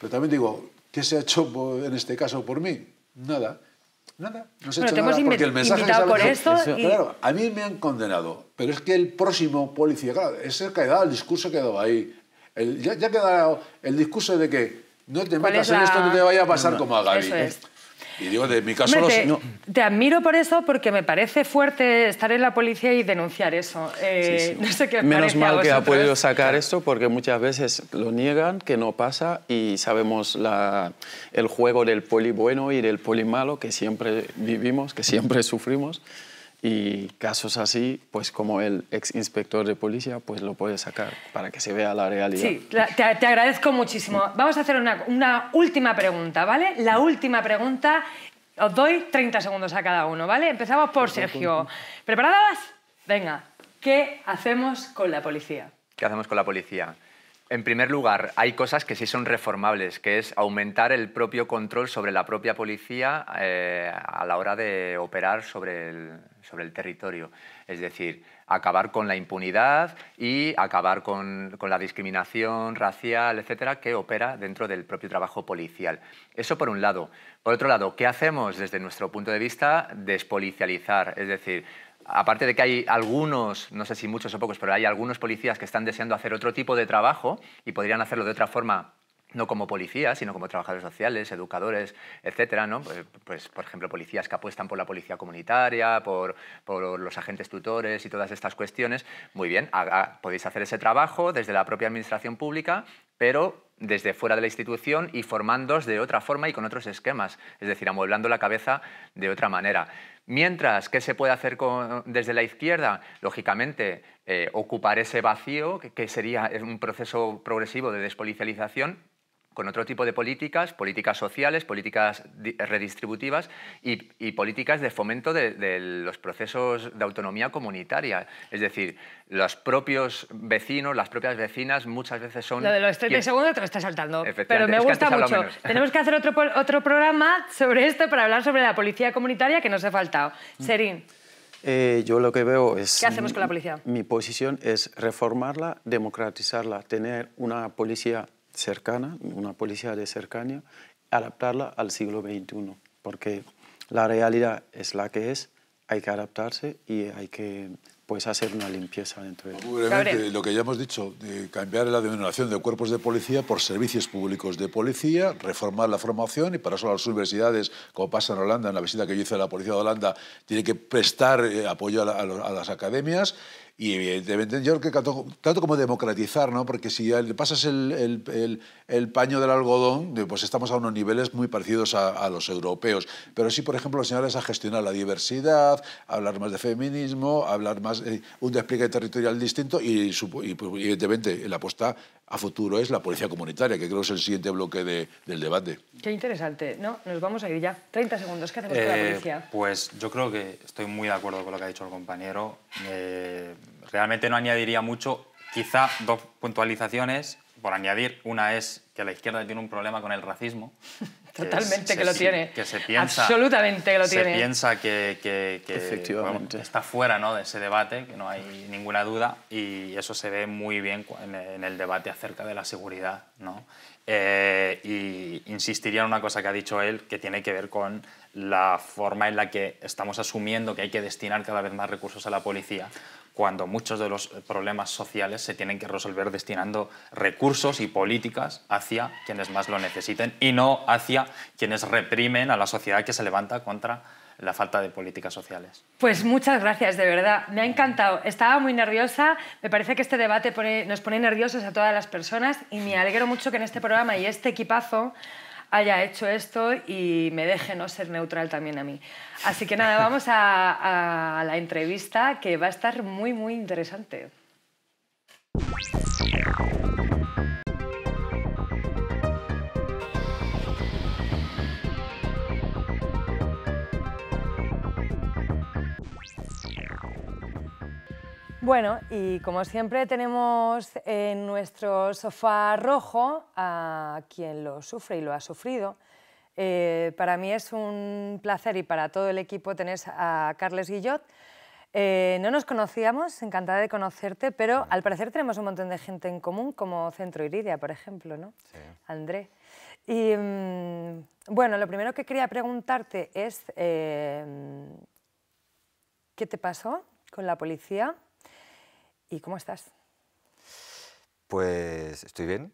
Pero también digo, ¿qué se ha hecho en este caso por mí? Nada. Nada, no se bueno, hecho nada porque el mensaje que por Claro, a mí me han condenado, pero es que el próximo policía, claro, ese quedado, el discurso quedó ahí. El, ya, ya quedado el discurso de que no te metas en esto, no te vaya a pasar como a Gaby. Y de mi caso... te, admiro por eso porque me parece fuerte estar en la policía y denunciar eso. Eh, Menos mal que ha podido sacar esto porque muchas veces lo niegan, que no pasa y sabemos la, el juego del poli bueno y del poli malo que siempre vivimos, que siempre sufrimos. Y casos así, pues como el ex inspector de policía, pues lo puede sacar para que se vea la realidad. Sí, te, agradezco muchísimo. Vamos a hacer una, una, última pregunta, ¿vale? La última pregunta, os doy 30 segundos a cada uno, ¿vale? Empezamos por Sergio. ¿Preparadas? Venga, ¿qué hacemos con la policía? ¿Qué hacemos con la policía? En primer lugar, hay cosas que sí son reformables, que es aumentar el propio control sobre la propia policía eh, a la hora de operar sobre el, sobre el territorio. Es decir, acabar con la impunidad y acabar con, con, la discriminación racial, etcétera, que opera dentro del propio trabajo policial. Eso por un lado. Por otro lado, ¿qué hacemos desde nuestro punto de vista? Despolicializar, es decir, aparte de que hay algunos, no sé si muchos o pocos, pero hay algunos policías que están deseando hacer otro tipo de trabajo y podrían hacerlo de otra forma no como policías, sino como trabajadores sociales, educadores, etcétera, ¿no? Pues, pues por ejemplo, policías que apuestan por la policía comunitaria, por, los agentes tutores y todas estas cuestiones. Muy bien, podéis hacer ese trabajo desde la propia administración pública pero desde fuera de la institución y formándose de otra forma y con otros esquemas, es decir, amueblando la cabeza de otra manera. Mientras, ¿qué se puede hacer desde la izquierda? Lógicamente, eh, ocupar ese vacío, que sería un proceso progresivo de despolicialización, con otro tipo de políticas, políticas sociales, políticas redistributivas y, políticas de fomento de, los procesos de autonomía comunitaria. Es decir, los propios vecinos, las propias vecinas muchas veces son... Lo de los 30 segundos te lo estás saltando, pero me gusta mucho. Tenemos que hacer otro, otro programa sobre esto para hablar sobre la policía comunitaria que nos ha faltado. Mm. Serín. Eh, yo lo que veo es... ¿Qué hacemos con la policía? Mi posición es reformarla, democratizarla, tener una policía cercana, una policía de cercanía, adaptarla al siglo XXI, porque la realidad es la que es, hay que adaptarse y hay que pues hacer una limpieza dentro de lo que ya hemos dicho, cambiar la denominación de cuerpos de policía por servicios públicos de policía, reformar la formación y para eso las universidades, como pasa en Holanda, en la visita que yo hice a la policía de Holanda, tiene que prestar eh, apoyo a, las academias y evidentemente yo creo que tanto, como democratizar, ¿no? porque si le pasas el, paño del algodón, pues estamos a unos niveles muy parecidos a, los europeos. Pero sí, por ejemplo, enseñarles a gestionar la diversidad, hablar más de feminismo, hablar más de eh, un despliegue territorial distinto y, pues, evidentemente la apuesta a futuro es la policía comunitaria, que creo que es el siguiente bloque del debate. Qué interesante, ¿no? Nos vamos a ir ya. 30 segundos, ¿qué hacemos con la eh, policía? Pues yo creo que estoy muy de acuerdo con lo que ha dicho el compañero. Eh, realmente no añadiría mucho, quizá dos puntualizaciones por añadir. Una es que la izquierda tiene un problema con el racismo. Totalmente que, lo tiene. Que se piensa, Absolutamente que lo tiene. Se piensa que, está fuera ¿no? de ese debate, que no hay ninguna duda, y eso se ve muy bien en el debate acerca de la seguridad. ¿no? e y insistiría en una cosa que ha dicho él, que tiene que ver con la forma en la que estamos asumiendo que hay que destinar cada vez más recursos a la policía, cuando muchos de los problemas sociales se tienen que resolver destinando recursos y políticas hacia quienes más lo necesiten y no hacia quienes reprimen a la sociedad que se levanta contra la falta de políticas sociales. Pues muchas gracias, de verdad. Me ha encantado. Estaba muy nerviosa. Me parece que este debate nos pone nerviosos a todas las personas y me alegro mucho que en este programa y este equipazo haya hecho esto y me deje no ser neutral también a mí. Así que nada, vamos a la entrevista que va a estar muy, muy interesante. Bueno, y como siempre tenemos en nuestro sofá rojo a quien lo sufre y lo ha sufrido. Eh, para mí es un placer y para todo el equipo tenés a Carles Guillot. Eh, no nos conocíamos, encantada de conocerte, pero al parecer tenemos un montón de gente en común, como Centro Iridia, por ejemplo, ¿no? Sí. André. Y mm, bueno, lo primero que quería preguntarte es, eh, ¿qué te pasó con la policía? ¿Y cómo estás? Pues estoy bien.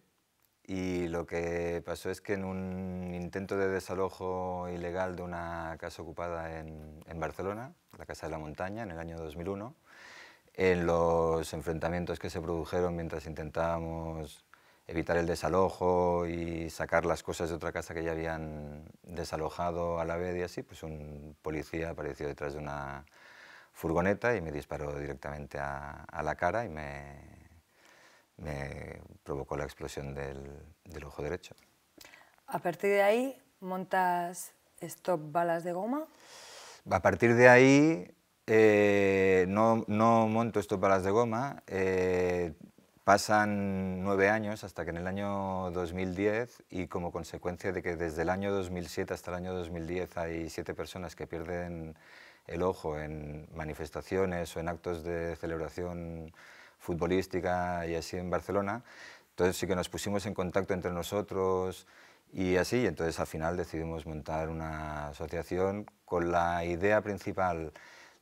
Y lo que pasó es que en un intento de desalojo ilegal de una casa ocupada en, en Barcelona, la Casa de la Montaña, en el año 2001, en los enfrentamientos que se produjeron mientras intentábamos evitar el desalojo y sacar las cosas de otra casa que ya habían desalojado a la vez y así, pues un policía apareció detrás de una, furgoneta y me disparó directamente a, la cara y me, provocó la explosión del, ojo derecho. A partir de ahí, ¿montas stop balas de goma? A partir de ahí eh, no, monto stop balas de goma. Eh, pasan nueve años hasta que en el año 2010 y como consecuencia de que desde el año 2007 hasta el año 2010 hay siete personas que pierden el ojo en manifestaciones o en actos de celebración futbolística y así en Barcelona. Entonces sí que nos pusimos en contacto entre nosotros y así, entonces al final decidimos montar una asociación con la idea principal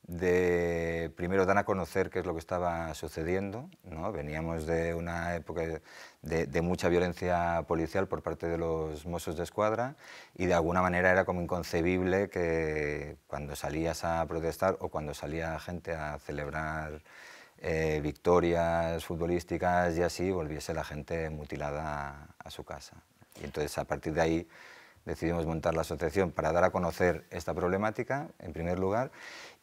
de primero dan a conocer qué es lo que estaba sucediendo, ¿no? veníamos de una época de, mucha violencia policial por parte de los mozos de escuadra y de alguna manera era como inconcebible que cuando salías a protestar o cuando salía gente a celebrar eh, victorias futbolísticas y así volviese la gente mutilada a su casa. Y entonces a partir de ahí decidimos montar la asociación para dar a conocer esta problemática, en primer lugar,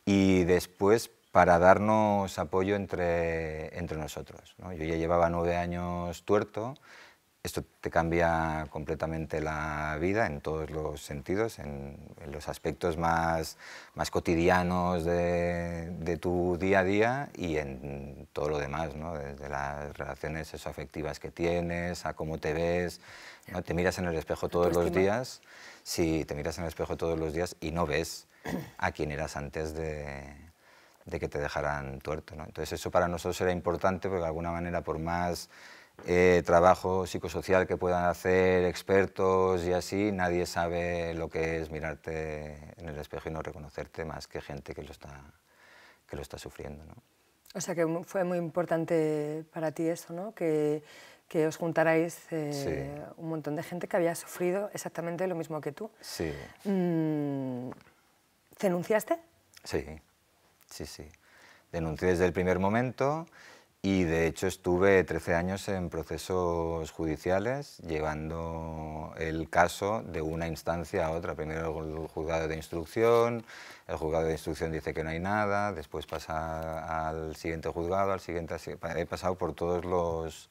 y después para darnos apoyo entre, entre nosotros. Yo ya llevaba nueve años tuerto, esto te cambia completamente la vida en todos los sentidos, en, los aspectos más, más cotidianos de, tu día a día y en todo lo demás, ¿no? desde las relaciones afectivas que tienes, a cómo te ves, ¿no? te miras en el espejo todos los días, si te miras en el espejo todos los días y no ves a quien eras antes de, que te dejaran tuerto. ¿no? Entonces eso para nosotros era importante porque de alguna manera por más eh, trabajo psicosocial que puedan hacer expertos y así, nadie sabe lo que es mirarte en el espejo y no reconocerte más que gente que lo está, que lo está sufriendo. ¿no? O sea que fue muy importante para ti eso, ¿no? que, os juntarais eh, un montón de gente que había sufrido exactamente lo mismo que tú. Sí. Mm, ¿Denunciaste? Sí, sí, sí. Denuncié desde el primer momento y de hecho estuve 13 años en procesos judiciales llevando el caso de una instancia a otra. Primero el juzgado de instrucción, el juzgado de instrucción dice que no hay nada, después pasa al siguiente juzgado, al siguiente... He pasado por todos los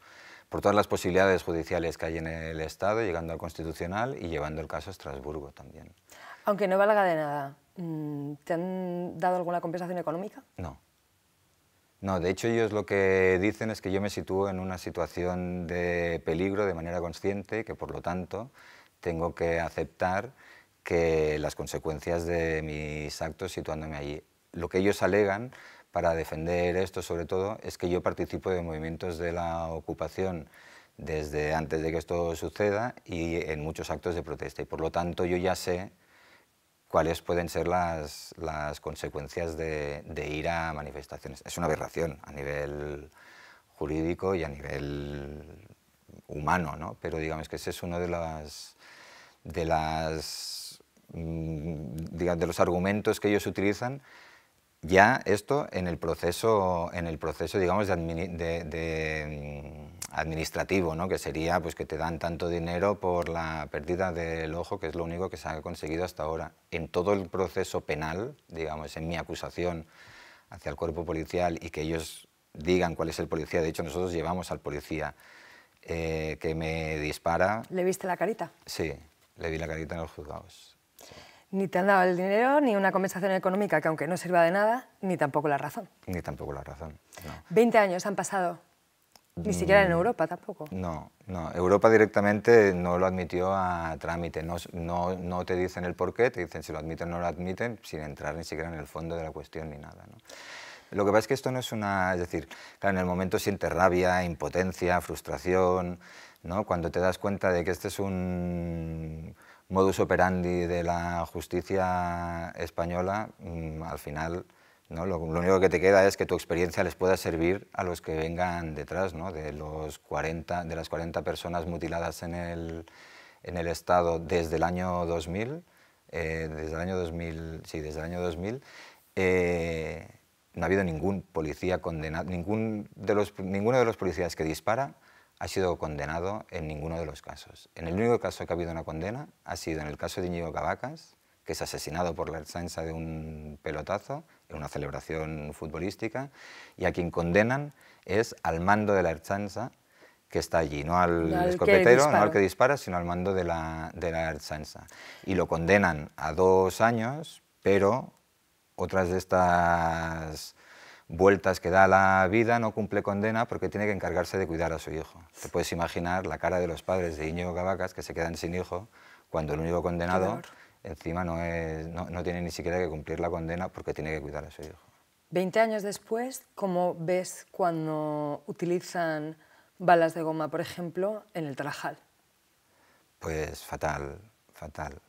por todas las posibilidades judiciales que hay en el Estado, llegando al Constitucional y llevando el caso a Estrasburgo también. Aunque no valga de nada. Mm, ¿Te han dado alguna compensación económica? No. No, de hecho ellos lo que dicen es que yo me sitúo en una situación de peligro de manera consciente, que por lo tanto tengo que aceptar que las consecuencias de mis actos situándome allí. Lo que ellos alegan para defender esto sobre todo es que yo participo de movimientos de la ocupación desde antes de que esto suceda y en muchos actos de protesta y por lo tanto yo ya sé cuáles pueden ser las, consecuencias de, ir a manifestaciones. Es una aberración a nivel jurídico y a nivel humano, ¿no? pero digamos que ese es uno de las... De las mm, de los argumentos que ellos utilizan ya esto en el proceso, en el proceso digamos, de, mm, administrativo, ¿no? que sería pues, que te dan tanto dinero por la pérdida del ojo, que es lo único que se ha conseguido hasta ahora. En todo el proceso penal, digamos, en mi acusación hacia el cuerpo policial y que ellos digan cuál es el policía, de hecho nosotros llevamos al policía eh, que me dispara. ¿Le viste la carita? Sí, le vi la carita en los juzgados. Ni te han dado el dinero, ni una compensación económica que aunque no sirva de nada, ni tampoco la razón. Ni tampoco la razón. No. 20 años han pasado ni siquiera en mm. Europa tampoco. No, no. Europa directamente no lo admitió a trámite. No, no, no te dicen el porqué, te dicen si lo admiten o no lo admiten, sin entrar ni siquiera en el fondo de la cuestión ni nada. Lo que pasa es que esto no es una... Es decir, claro, en el momento sientes rabia, impotencia, frustración, ¿no? Cuando te das cuenta de que este es un modus operandi de la justicia española, mm, al final lo, único que te queda es que tu experiencia les pueda servir a los que vengan detrás, de, los 40, de las 40 personas mutiladas en el, en el Estado desde el año 2000, eh, desde el año 2000, sí, desde el año 2000, eh, no ha habido ningún policía condenado, ningún de los, ninguno de los policías que dispara ha sido condenado en ninguno de los casos. En el único caso que ha habido una condena ha sido en el caso de Íñigo Cavacas, que es asesinado por la Ertzaintza de un pelotazo en una celebración futbolística, y a quien condenan es al mando de la Ertzaintza que está allí, no al, escopetero, no al que dispara, sino al mando de la, de la Y lo condenan a dos años, pero otras de estas vueltas que da la vida, no cumple condena porque tiene que encargarse de cuidar a su hijo. Te puedes imaginar la cara de los padres de Íñigo Cavacas que se quedan sin hijo cuando el único condenado encima no, no, tiene ni siquiera que cumplir la condena porque tiene que cuidar a su hijo. Veinte años después, ¿cómo ves cuando utilizan balas de goma, por ejemplo, en el Tarajal? Pues fatal, fatal.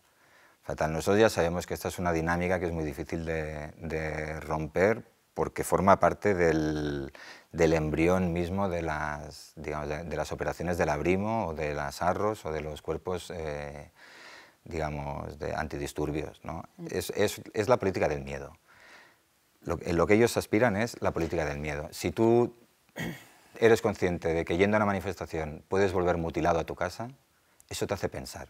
Fatal. Nosotros ya sabemos que esta es una dinámica que es muy difícil de, romper porque forma parte del, embrión mismo de las, de, las, operaciones del abrimo o de las arros o de los cuerpos eh, digamos, de antidisturbios. ¿no? Mm. Es, la política del miedo. Lo, lo que ellos aspiran es la política del miedo. Si tú eres consciente de que yendo a una manifestación puedes volver mutilado a tu casa, eso te hace pensar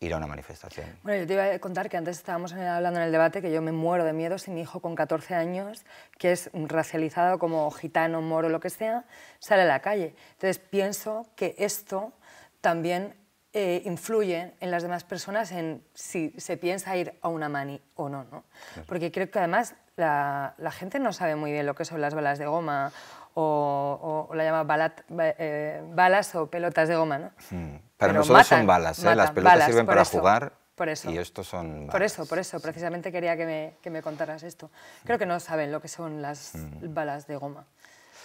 ir a una manifestación. Bueno, yo te iba a contar que antes estábamos hablando en el debate que yo me muero de miedo si mi hijo con 14 años, que es racializado como gitano, moro, lo que sea, sale a la calle. Entonces pienso que esto también eh, influyen en las demás personas en si se piensa ir a una mani o no. ¿no? Porque creo que además la, gente no sabe muy bien lo que son las balas de goma o, la llama eh, balas o pelotas de goma. ¿no? Hmm. Pero no solo son balas, ¿eh? las pelotas sirven para jugar por eso. Y estos son... Por eso, por eso. Precisamente quería que me, que me contaras esto. Creo hmm. que no saben lo que son las hmm. balas de goma.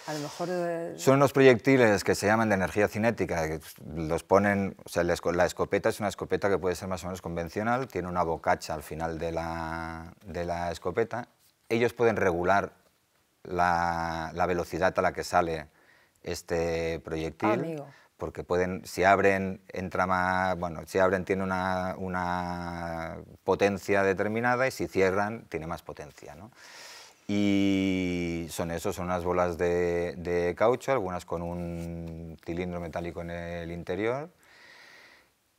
Eh, Son unos proyectiles que se llaman de energía cinética, los ponen, la escopeta es una escopeta que puede ser más o menos convencional, tiene una bocacha al final de la, de la escopeta. Ellos pueden regular la, velocidad a la que sale este proyectil. Ah, porque pueden, si abren, entra más, bueno, si abren tiene una, una potencia determinada y si cierran tiene más potencia, ¿no? Y son eso, son unas bolas de, caucho, algunas con un cilindro metálico en el interior.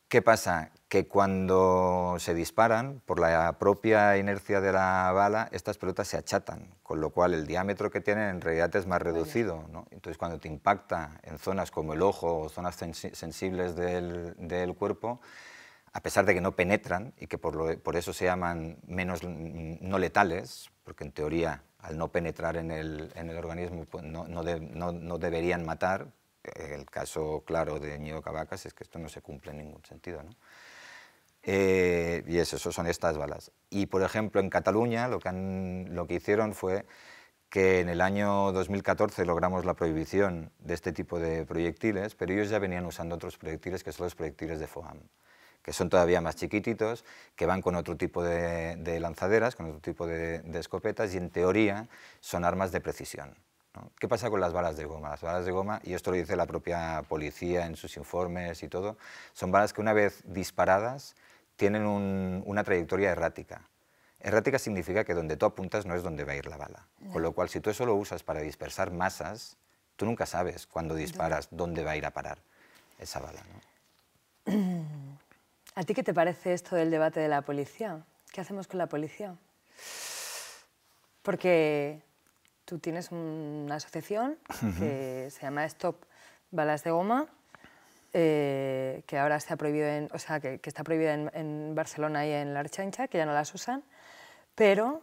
¿Qué pasa? Que cuando se disparan, por la propia inercia de la bala, estas pelotas se achatan, con lo cual el diámetro que tienen en realidad es más reducido. Entonces, cuando te impacta en zonas como el ojo o zonas sensibles del cuerpo, a pesar de que no penetran y que por, eso se llaman menos no letales, porque en teoría al no penetrar en el, organismo pues no, deberían matar, eh, el caso claro de Ñido Cavacas es que esto no se cumple en ningún sentido. Eh, y eso, son estas balas. Y por ejemplo en Cataluña lo que hicieron fue que en el año 2014 logramos la prohibición de este tipo de proyectiles, pero ellos ya venían usando otros proyectiles que son los proyectiles de FOAM que son todavía más chiquititos, que van con otro tipo de, lanzaderas, con otro tipo de, escopetas y en teoría son armas de precisión. ¿Qué pasa con las balas de goma? Las balas de goma, y esto lo dice la propia policía en sus informes y todo, son balas que una vez disparadas tienen una trayectoria errática. Errática significa que donde tú apuntas no es donde va a ir la bala. Con lo cual, si tú eso lo usas para dispersar masas, tú nunca sabes cuando disparas dónde va a ir a parar esa bala. ¿A ti qué te parece esto del debate de la policía? ¿Qué hacemos con la policía? Porque tú tienes una asociación que se llama Stop Balas de Goma, eh, que ahora está prohibido en, o sea, que, está prohibida en, en, Barcelona y en la Archancha, que ya no las usan, pero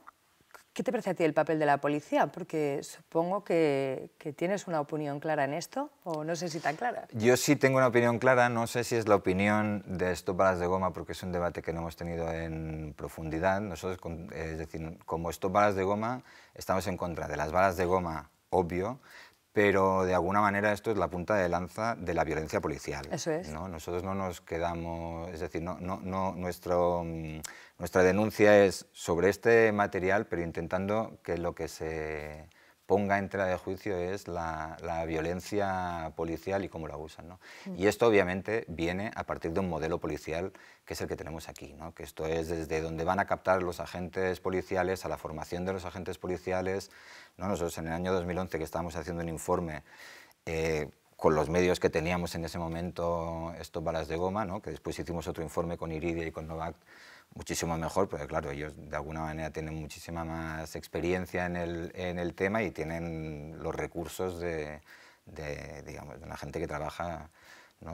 ¿Qué te parece a ti el papel de la policía? Porque supongo que, tienes una opinión clara en esto, o no sé si tan clara. Yo sí tengo una opinión clara, no sé si es la opinión de esto balas de goma, porque es un debate que no hemos tenido en profundidad. Nosotros, eh, es decir, como esto balas de goma, estamos en contra de las balas de goma, obvio, pero de alguna manera esto es la punta de lanza de la violencia policial. Eso es. Nosotros no nos quedamos, es decir, no, no, no, nuestro, mm, nuestra denuncia es sobre este material, pero intentando que lo que se ponga en tela de juicio es la, violencia policial y cómo la usan. ¿no? Mm. Y esto obviamente viene a partir de un modelo policial que es el que tenemos aquí, ¿no? que esto es desde donde van a captar los agentes policiales, a la formación de los agentes policiales. ¿no? Nosotros en el año 2011 que estábamos haciendo un informe eh, con los medios que teníamos en ese momento, estos balas de goma, ¿no? que después hicimos otro informe con Iridia y con Novak muchísimo mejor, porque claro, ellos de alguna manera tienen muchísima más experiencia en el, tema y tienen los recursos de, digamos, la gente que trabaja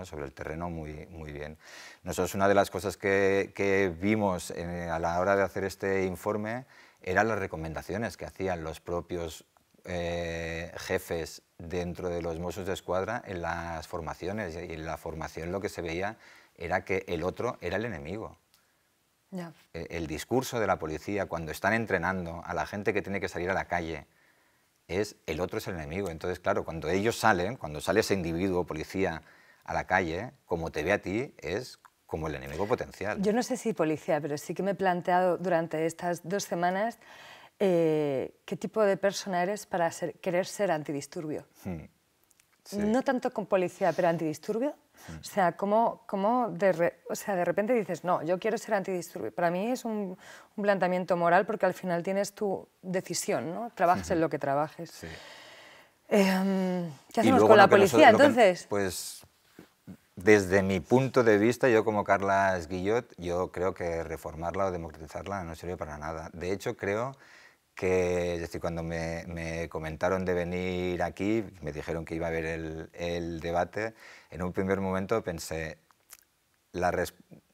sobre el terreno muy, muy bien. Nosotros una de las cosas que, vimos eh, a la hora de hacer este informe eran las recomendaciones que hacían los propios eh, jefes dentro de los Mossos de Escuadra en las formaciones. Y en la formación lo que se veía era que el otro era el enemigo. Eh, el discurso de la policía cuando están entrenando a la gente que tiene que salir a la calle es el otro es el enemigo. Entonces, claro, cuando ellos salen, cuando sale ese individuo policía a la calle, como te ve a ti, es como el enemigo potencial. Yo no sé si policía, pero sí que me he planteado durante estas dos semanas eh, qué tipo de persona eres para querer ser antidisturbio. Hmm. No tanto con policía, pero antidisturbio. Mm. O sea, ¿cómo, de, sea, de repente dices, no, yo quiero ser antidisturbio? Para mí es un, planteamiento moral porque al final tienes tu decisión, ¿no? Trabajes en lo que trabajes. Em, ¿Qué hacemos con la policía entonces? pues desde mi punto de vista, yo como Carla Guillot, yo creo que reformarla o democratizarla no sirve para nada. De hecho, creo que es decir, cuando me, comentaron de venir aquí, me dijeron que iba a haber el, debate, en un primer momento pensé,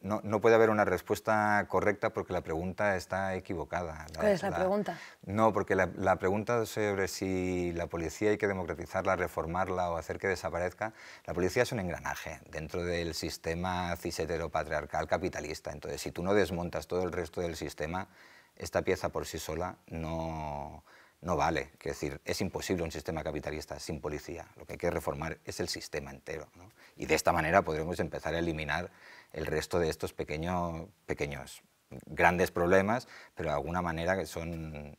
no, puede haber una respuesta correcta porque la pregunta está equivocada. ¿Cuál es la, pregunta? No, porque la, pregunta sobre si la policía hay que democratizarla, reformarla o hacer que desaparezca, la policía es un engranaje dentro del sistema cisetero patriarcal capitalista. Entonces, si tú no desmontas todo el resto del sistema, esta pieza por sí sola no, vale. Es decir, es imposible un sistema capitalista sin policía. Lo que hay que reformar es el sistema entero. Y de esta manera podremos empezar a eliminar el resto de estos pequeños, pequeños grandes problemas, pero de alguna manera que son...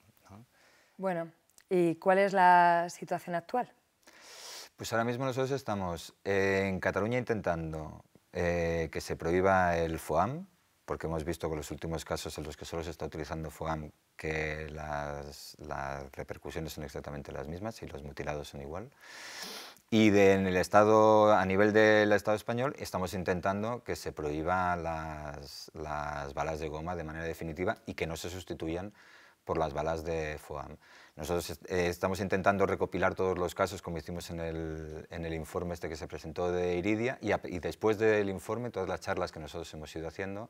Bueno, ¿y cuál es la situación actual? Pues ahora mismo nosotros estamos eh, en Cataluña intentando eh, que se prohíba el FOAM, porque hemos visto con los últimos casos en los que solo se está utilizando FOAM, que las, repercusiones son exactamente las mismas y los mutilados son igual. Y el estado, a nivel del Estado español estamos intentando que se prohíban las, las balas de goma de manera definitiva y que no se sustituyan por las balas de FOAM. Nosotros eh, estamos intentando recopilar todos los casos, como hicimos en el, informe este que se presentó de Iridia, y, después del informe, todas las charlas que nosotros hemos ido haciendo,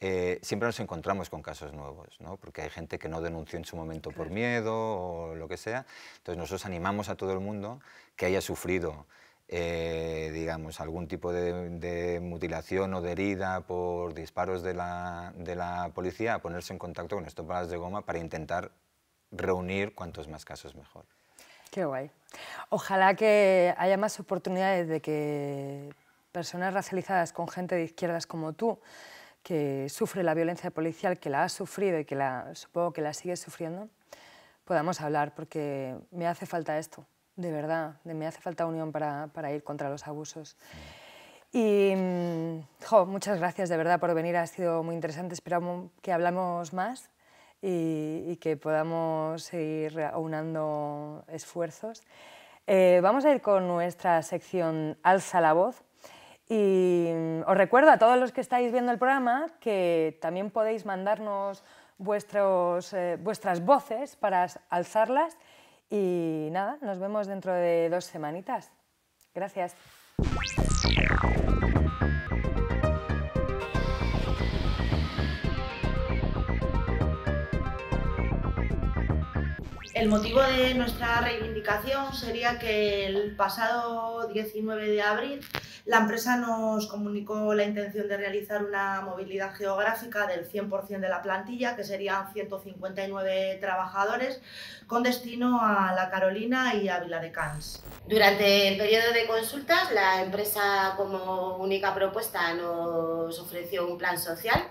eh, siempre nos encontramos con casos nuevos, ¿no? porque hay gente que no denunció en su momento por miedo o lo que sea. Entonces nosotros animamos a todo el mundo que haya sufrido eh, digamos, algún tipo de, mutilación o de herida por disparos de la, de la policía, a ponerse en contacto con estos balas de goma para intentar reunir cuantos más casos mejor. Qué guay. Ojalá que haya más oportunidades de que personas racializadas con gente de izquierdas como tú, que sufre la violencia policial, que la ha sufrido y que la, supongo que la sigue sufriendo, podamos hablar, porque me hace falta esto, de verdad, me hace falta unión para, ir contra los abusos. Y, mm, muchas gracias de verdad por venir, ha sido muy interesante, esperamos que hablamos más y, que podamos seguir aunando esfuerzos. Eh, vamos a ir con nuestra sección Alza la voz. Y mm, os recuerdo a todos los que estáis viendo el programa que también podéis mandarnos vuestros, eh, vuestras voces para alzarlas. Y nada, nos vemos dentro de dos semanitas. Gracias. El motivo de nuestra reivindicación sería que el pasado 19 de abril la empresa nos comunicó la intención de realizar una movilidad geográfica del 100% de la plantilla, que serían 159 trabajadores, con destino a La Carolina y a Vila de Cans. Durante el periodo de consultas, la empresa como única propuesta nos ofreció un plan social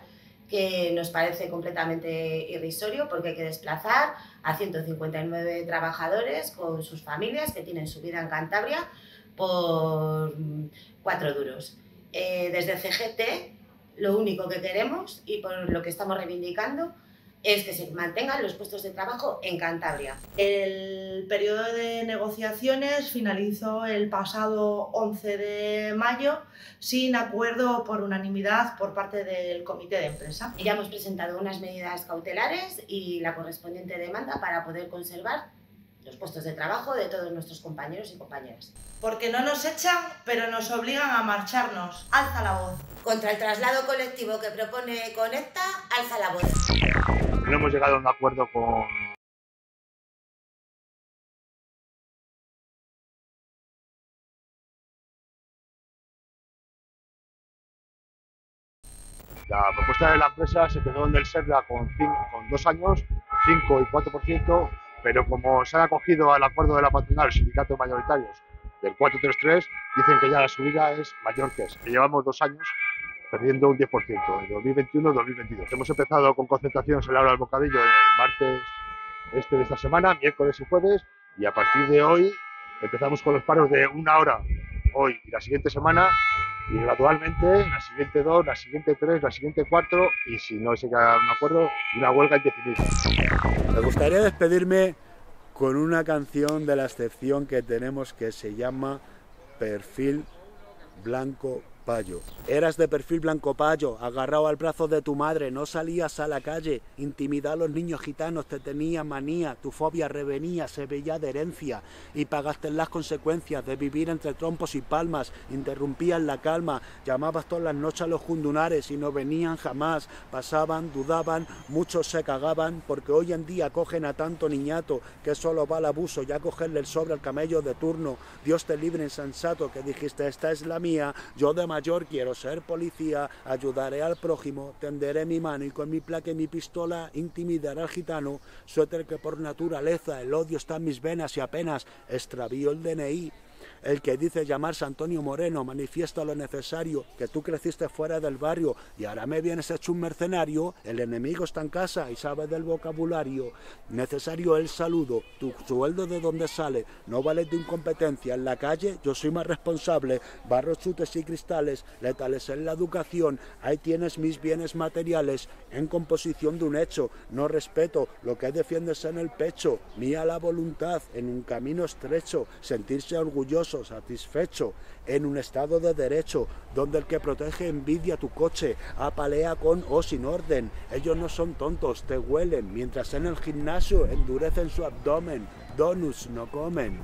que nos parece completamente irrisorio porque hay que desplazar a 159 trabajadores con sus familias que tienen su vida en Cantabria por mm, cuatro duros. Eh, desde CGT lo único que queremos y por lo que estamos reivindicando es que se mantengan los puestos de trabajo en Cantabria. El periodo de negociaciones finalizó el pasado 11 de mayo sin acuerdo por unanimidad por parte del comité de empresa. Ya hemos presentado unas medidas cautelares y la correspondiente demanda para poder conservar los puestos de trabajo de todos nuestros compañeros y compañeras. Porque no nos echan, pero nos obligan a marcharnos. Alza la voz. Contra el traslado colectivo que propone Conecta, alza la voz. No hemos llegado a un acuerdo con La propuesta de la empresa se quedó en el SERDA con, con dos años, 5 y 4%, pero como se ha acogido al acuerdo de la patronal, sindicatos mayoritarios del 433, dicen que ya la subida es mayor que esa, llevamos dos años perdiendo un 10% en 2021-2022. Hemos empezado con concentraciones en la hora del bocadillo el martes este de esta semana, miércoles y jueves, y a partir de hoy empezamos con los paros de una hora hoy y la siguiente semana y gradualmente la siguiente dos, la siguiente tres, la siguiente cuatro y si no se llega a un acuerdo, una huelga indefinida. Me gustaría despedirme con una canción de la excepción que tenemos que se llama Perfil Blanco Eras de perfil blanco payo, agarrado al brazo de tu madre, no salías a la calle, intimidad a los niños gitanos, te tenía manía, tu fobia revenía, se veía de herencia y pagaste las consecuencias de vivir entre trompos y palmas, interrumpías la calma, llamabas todas las noches a los jundunares y no venían jamás, pasaban, dudaban, muchos se cagaban porque hoy en día cogen a tanto niñato que solo va al abuso ya cogerle el sobre al camello de turno. Dios te libre insensato que dijiste esta es la mía, yo de quiero ser policía, ayudaré al prójimo, tenderé mi mano y con mi placa y mi pistola intimidaré al gitano, suéter que por naturaleza el odio está en mis venas y apenas extravío el DNI el que dice llamarse Antonio Moreno manifiesta lo necesario, que tú creciste fuera del barrio y ahora me vienes hecho un mercenario, el enemigo está en casa y sabe del vocabulario. Necesario el saludo, tu sueldo de dónde sale, no vales de incompetencia. En la calle yo soy más responsable, barros, chutes y cristales, letales en la educación, ahí tienes mis bienes materiales, en composición de un hecho, no respeto, lo que defiendes en el pecho, mía la voluntad, en un camino estrecho, sentirse orgulloso satisfecho, en un estado de derecho, donde el que protege envidia tu coche, apalea con o sin orden. Ellos no son tontos, te huelen, mientras en el gimnasio endurecen su abdomen. Donuts no comen.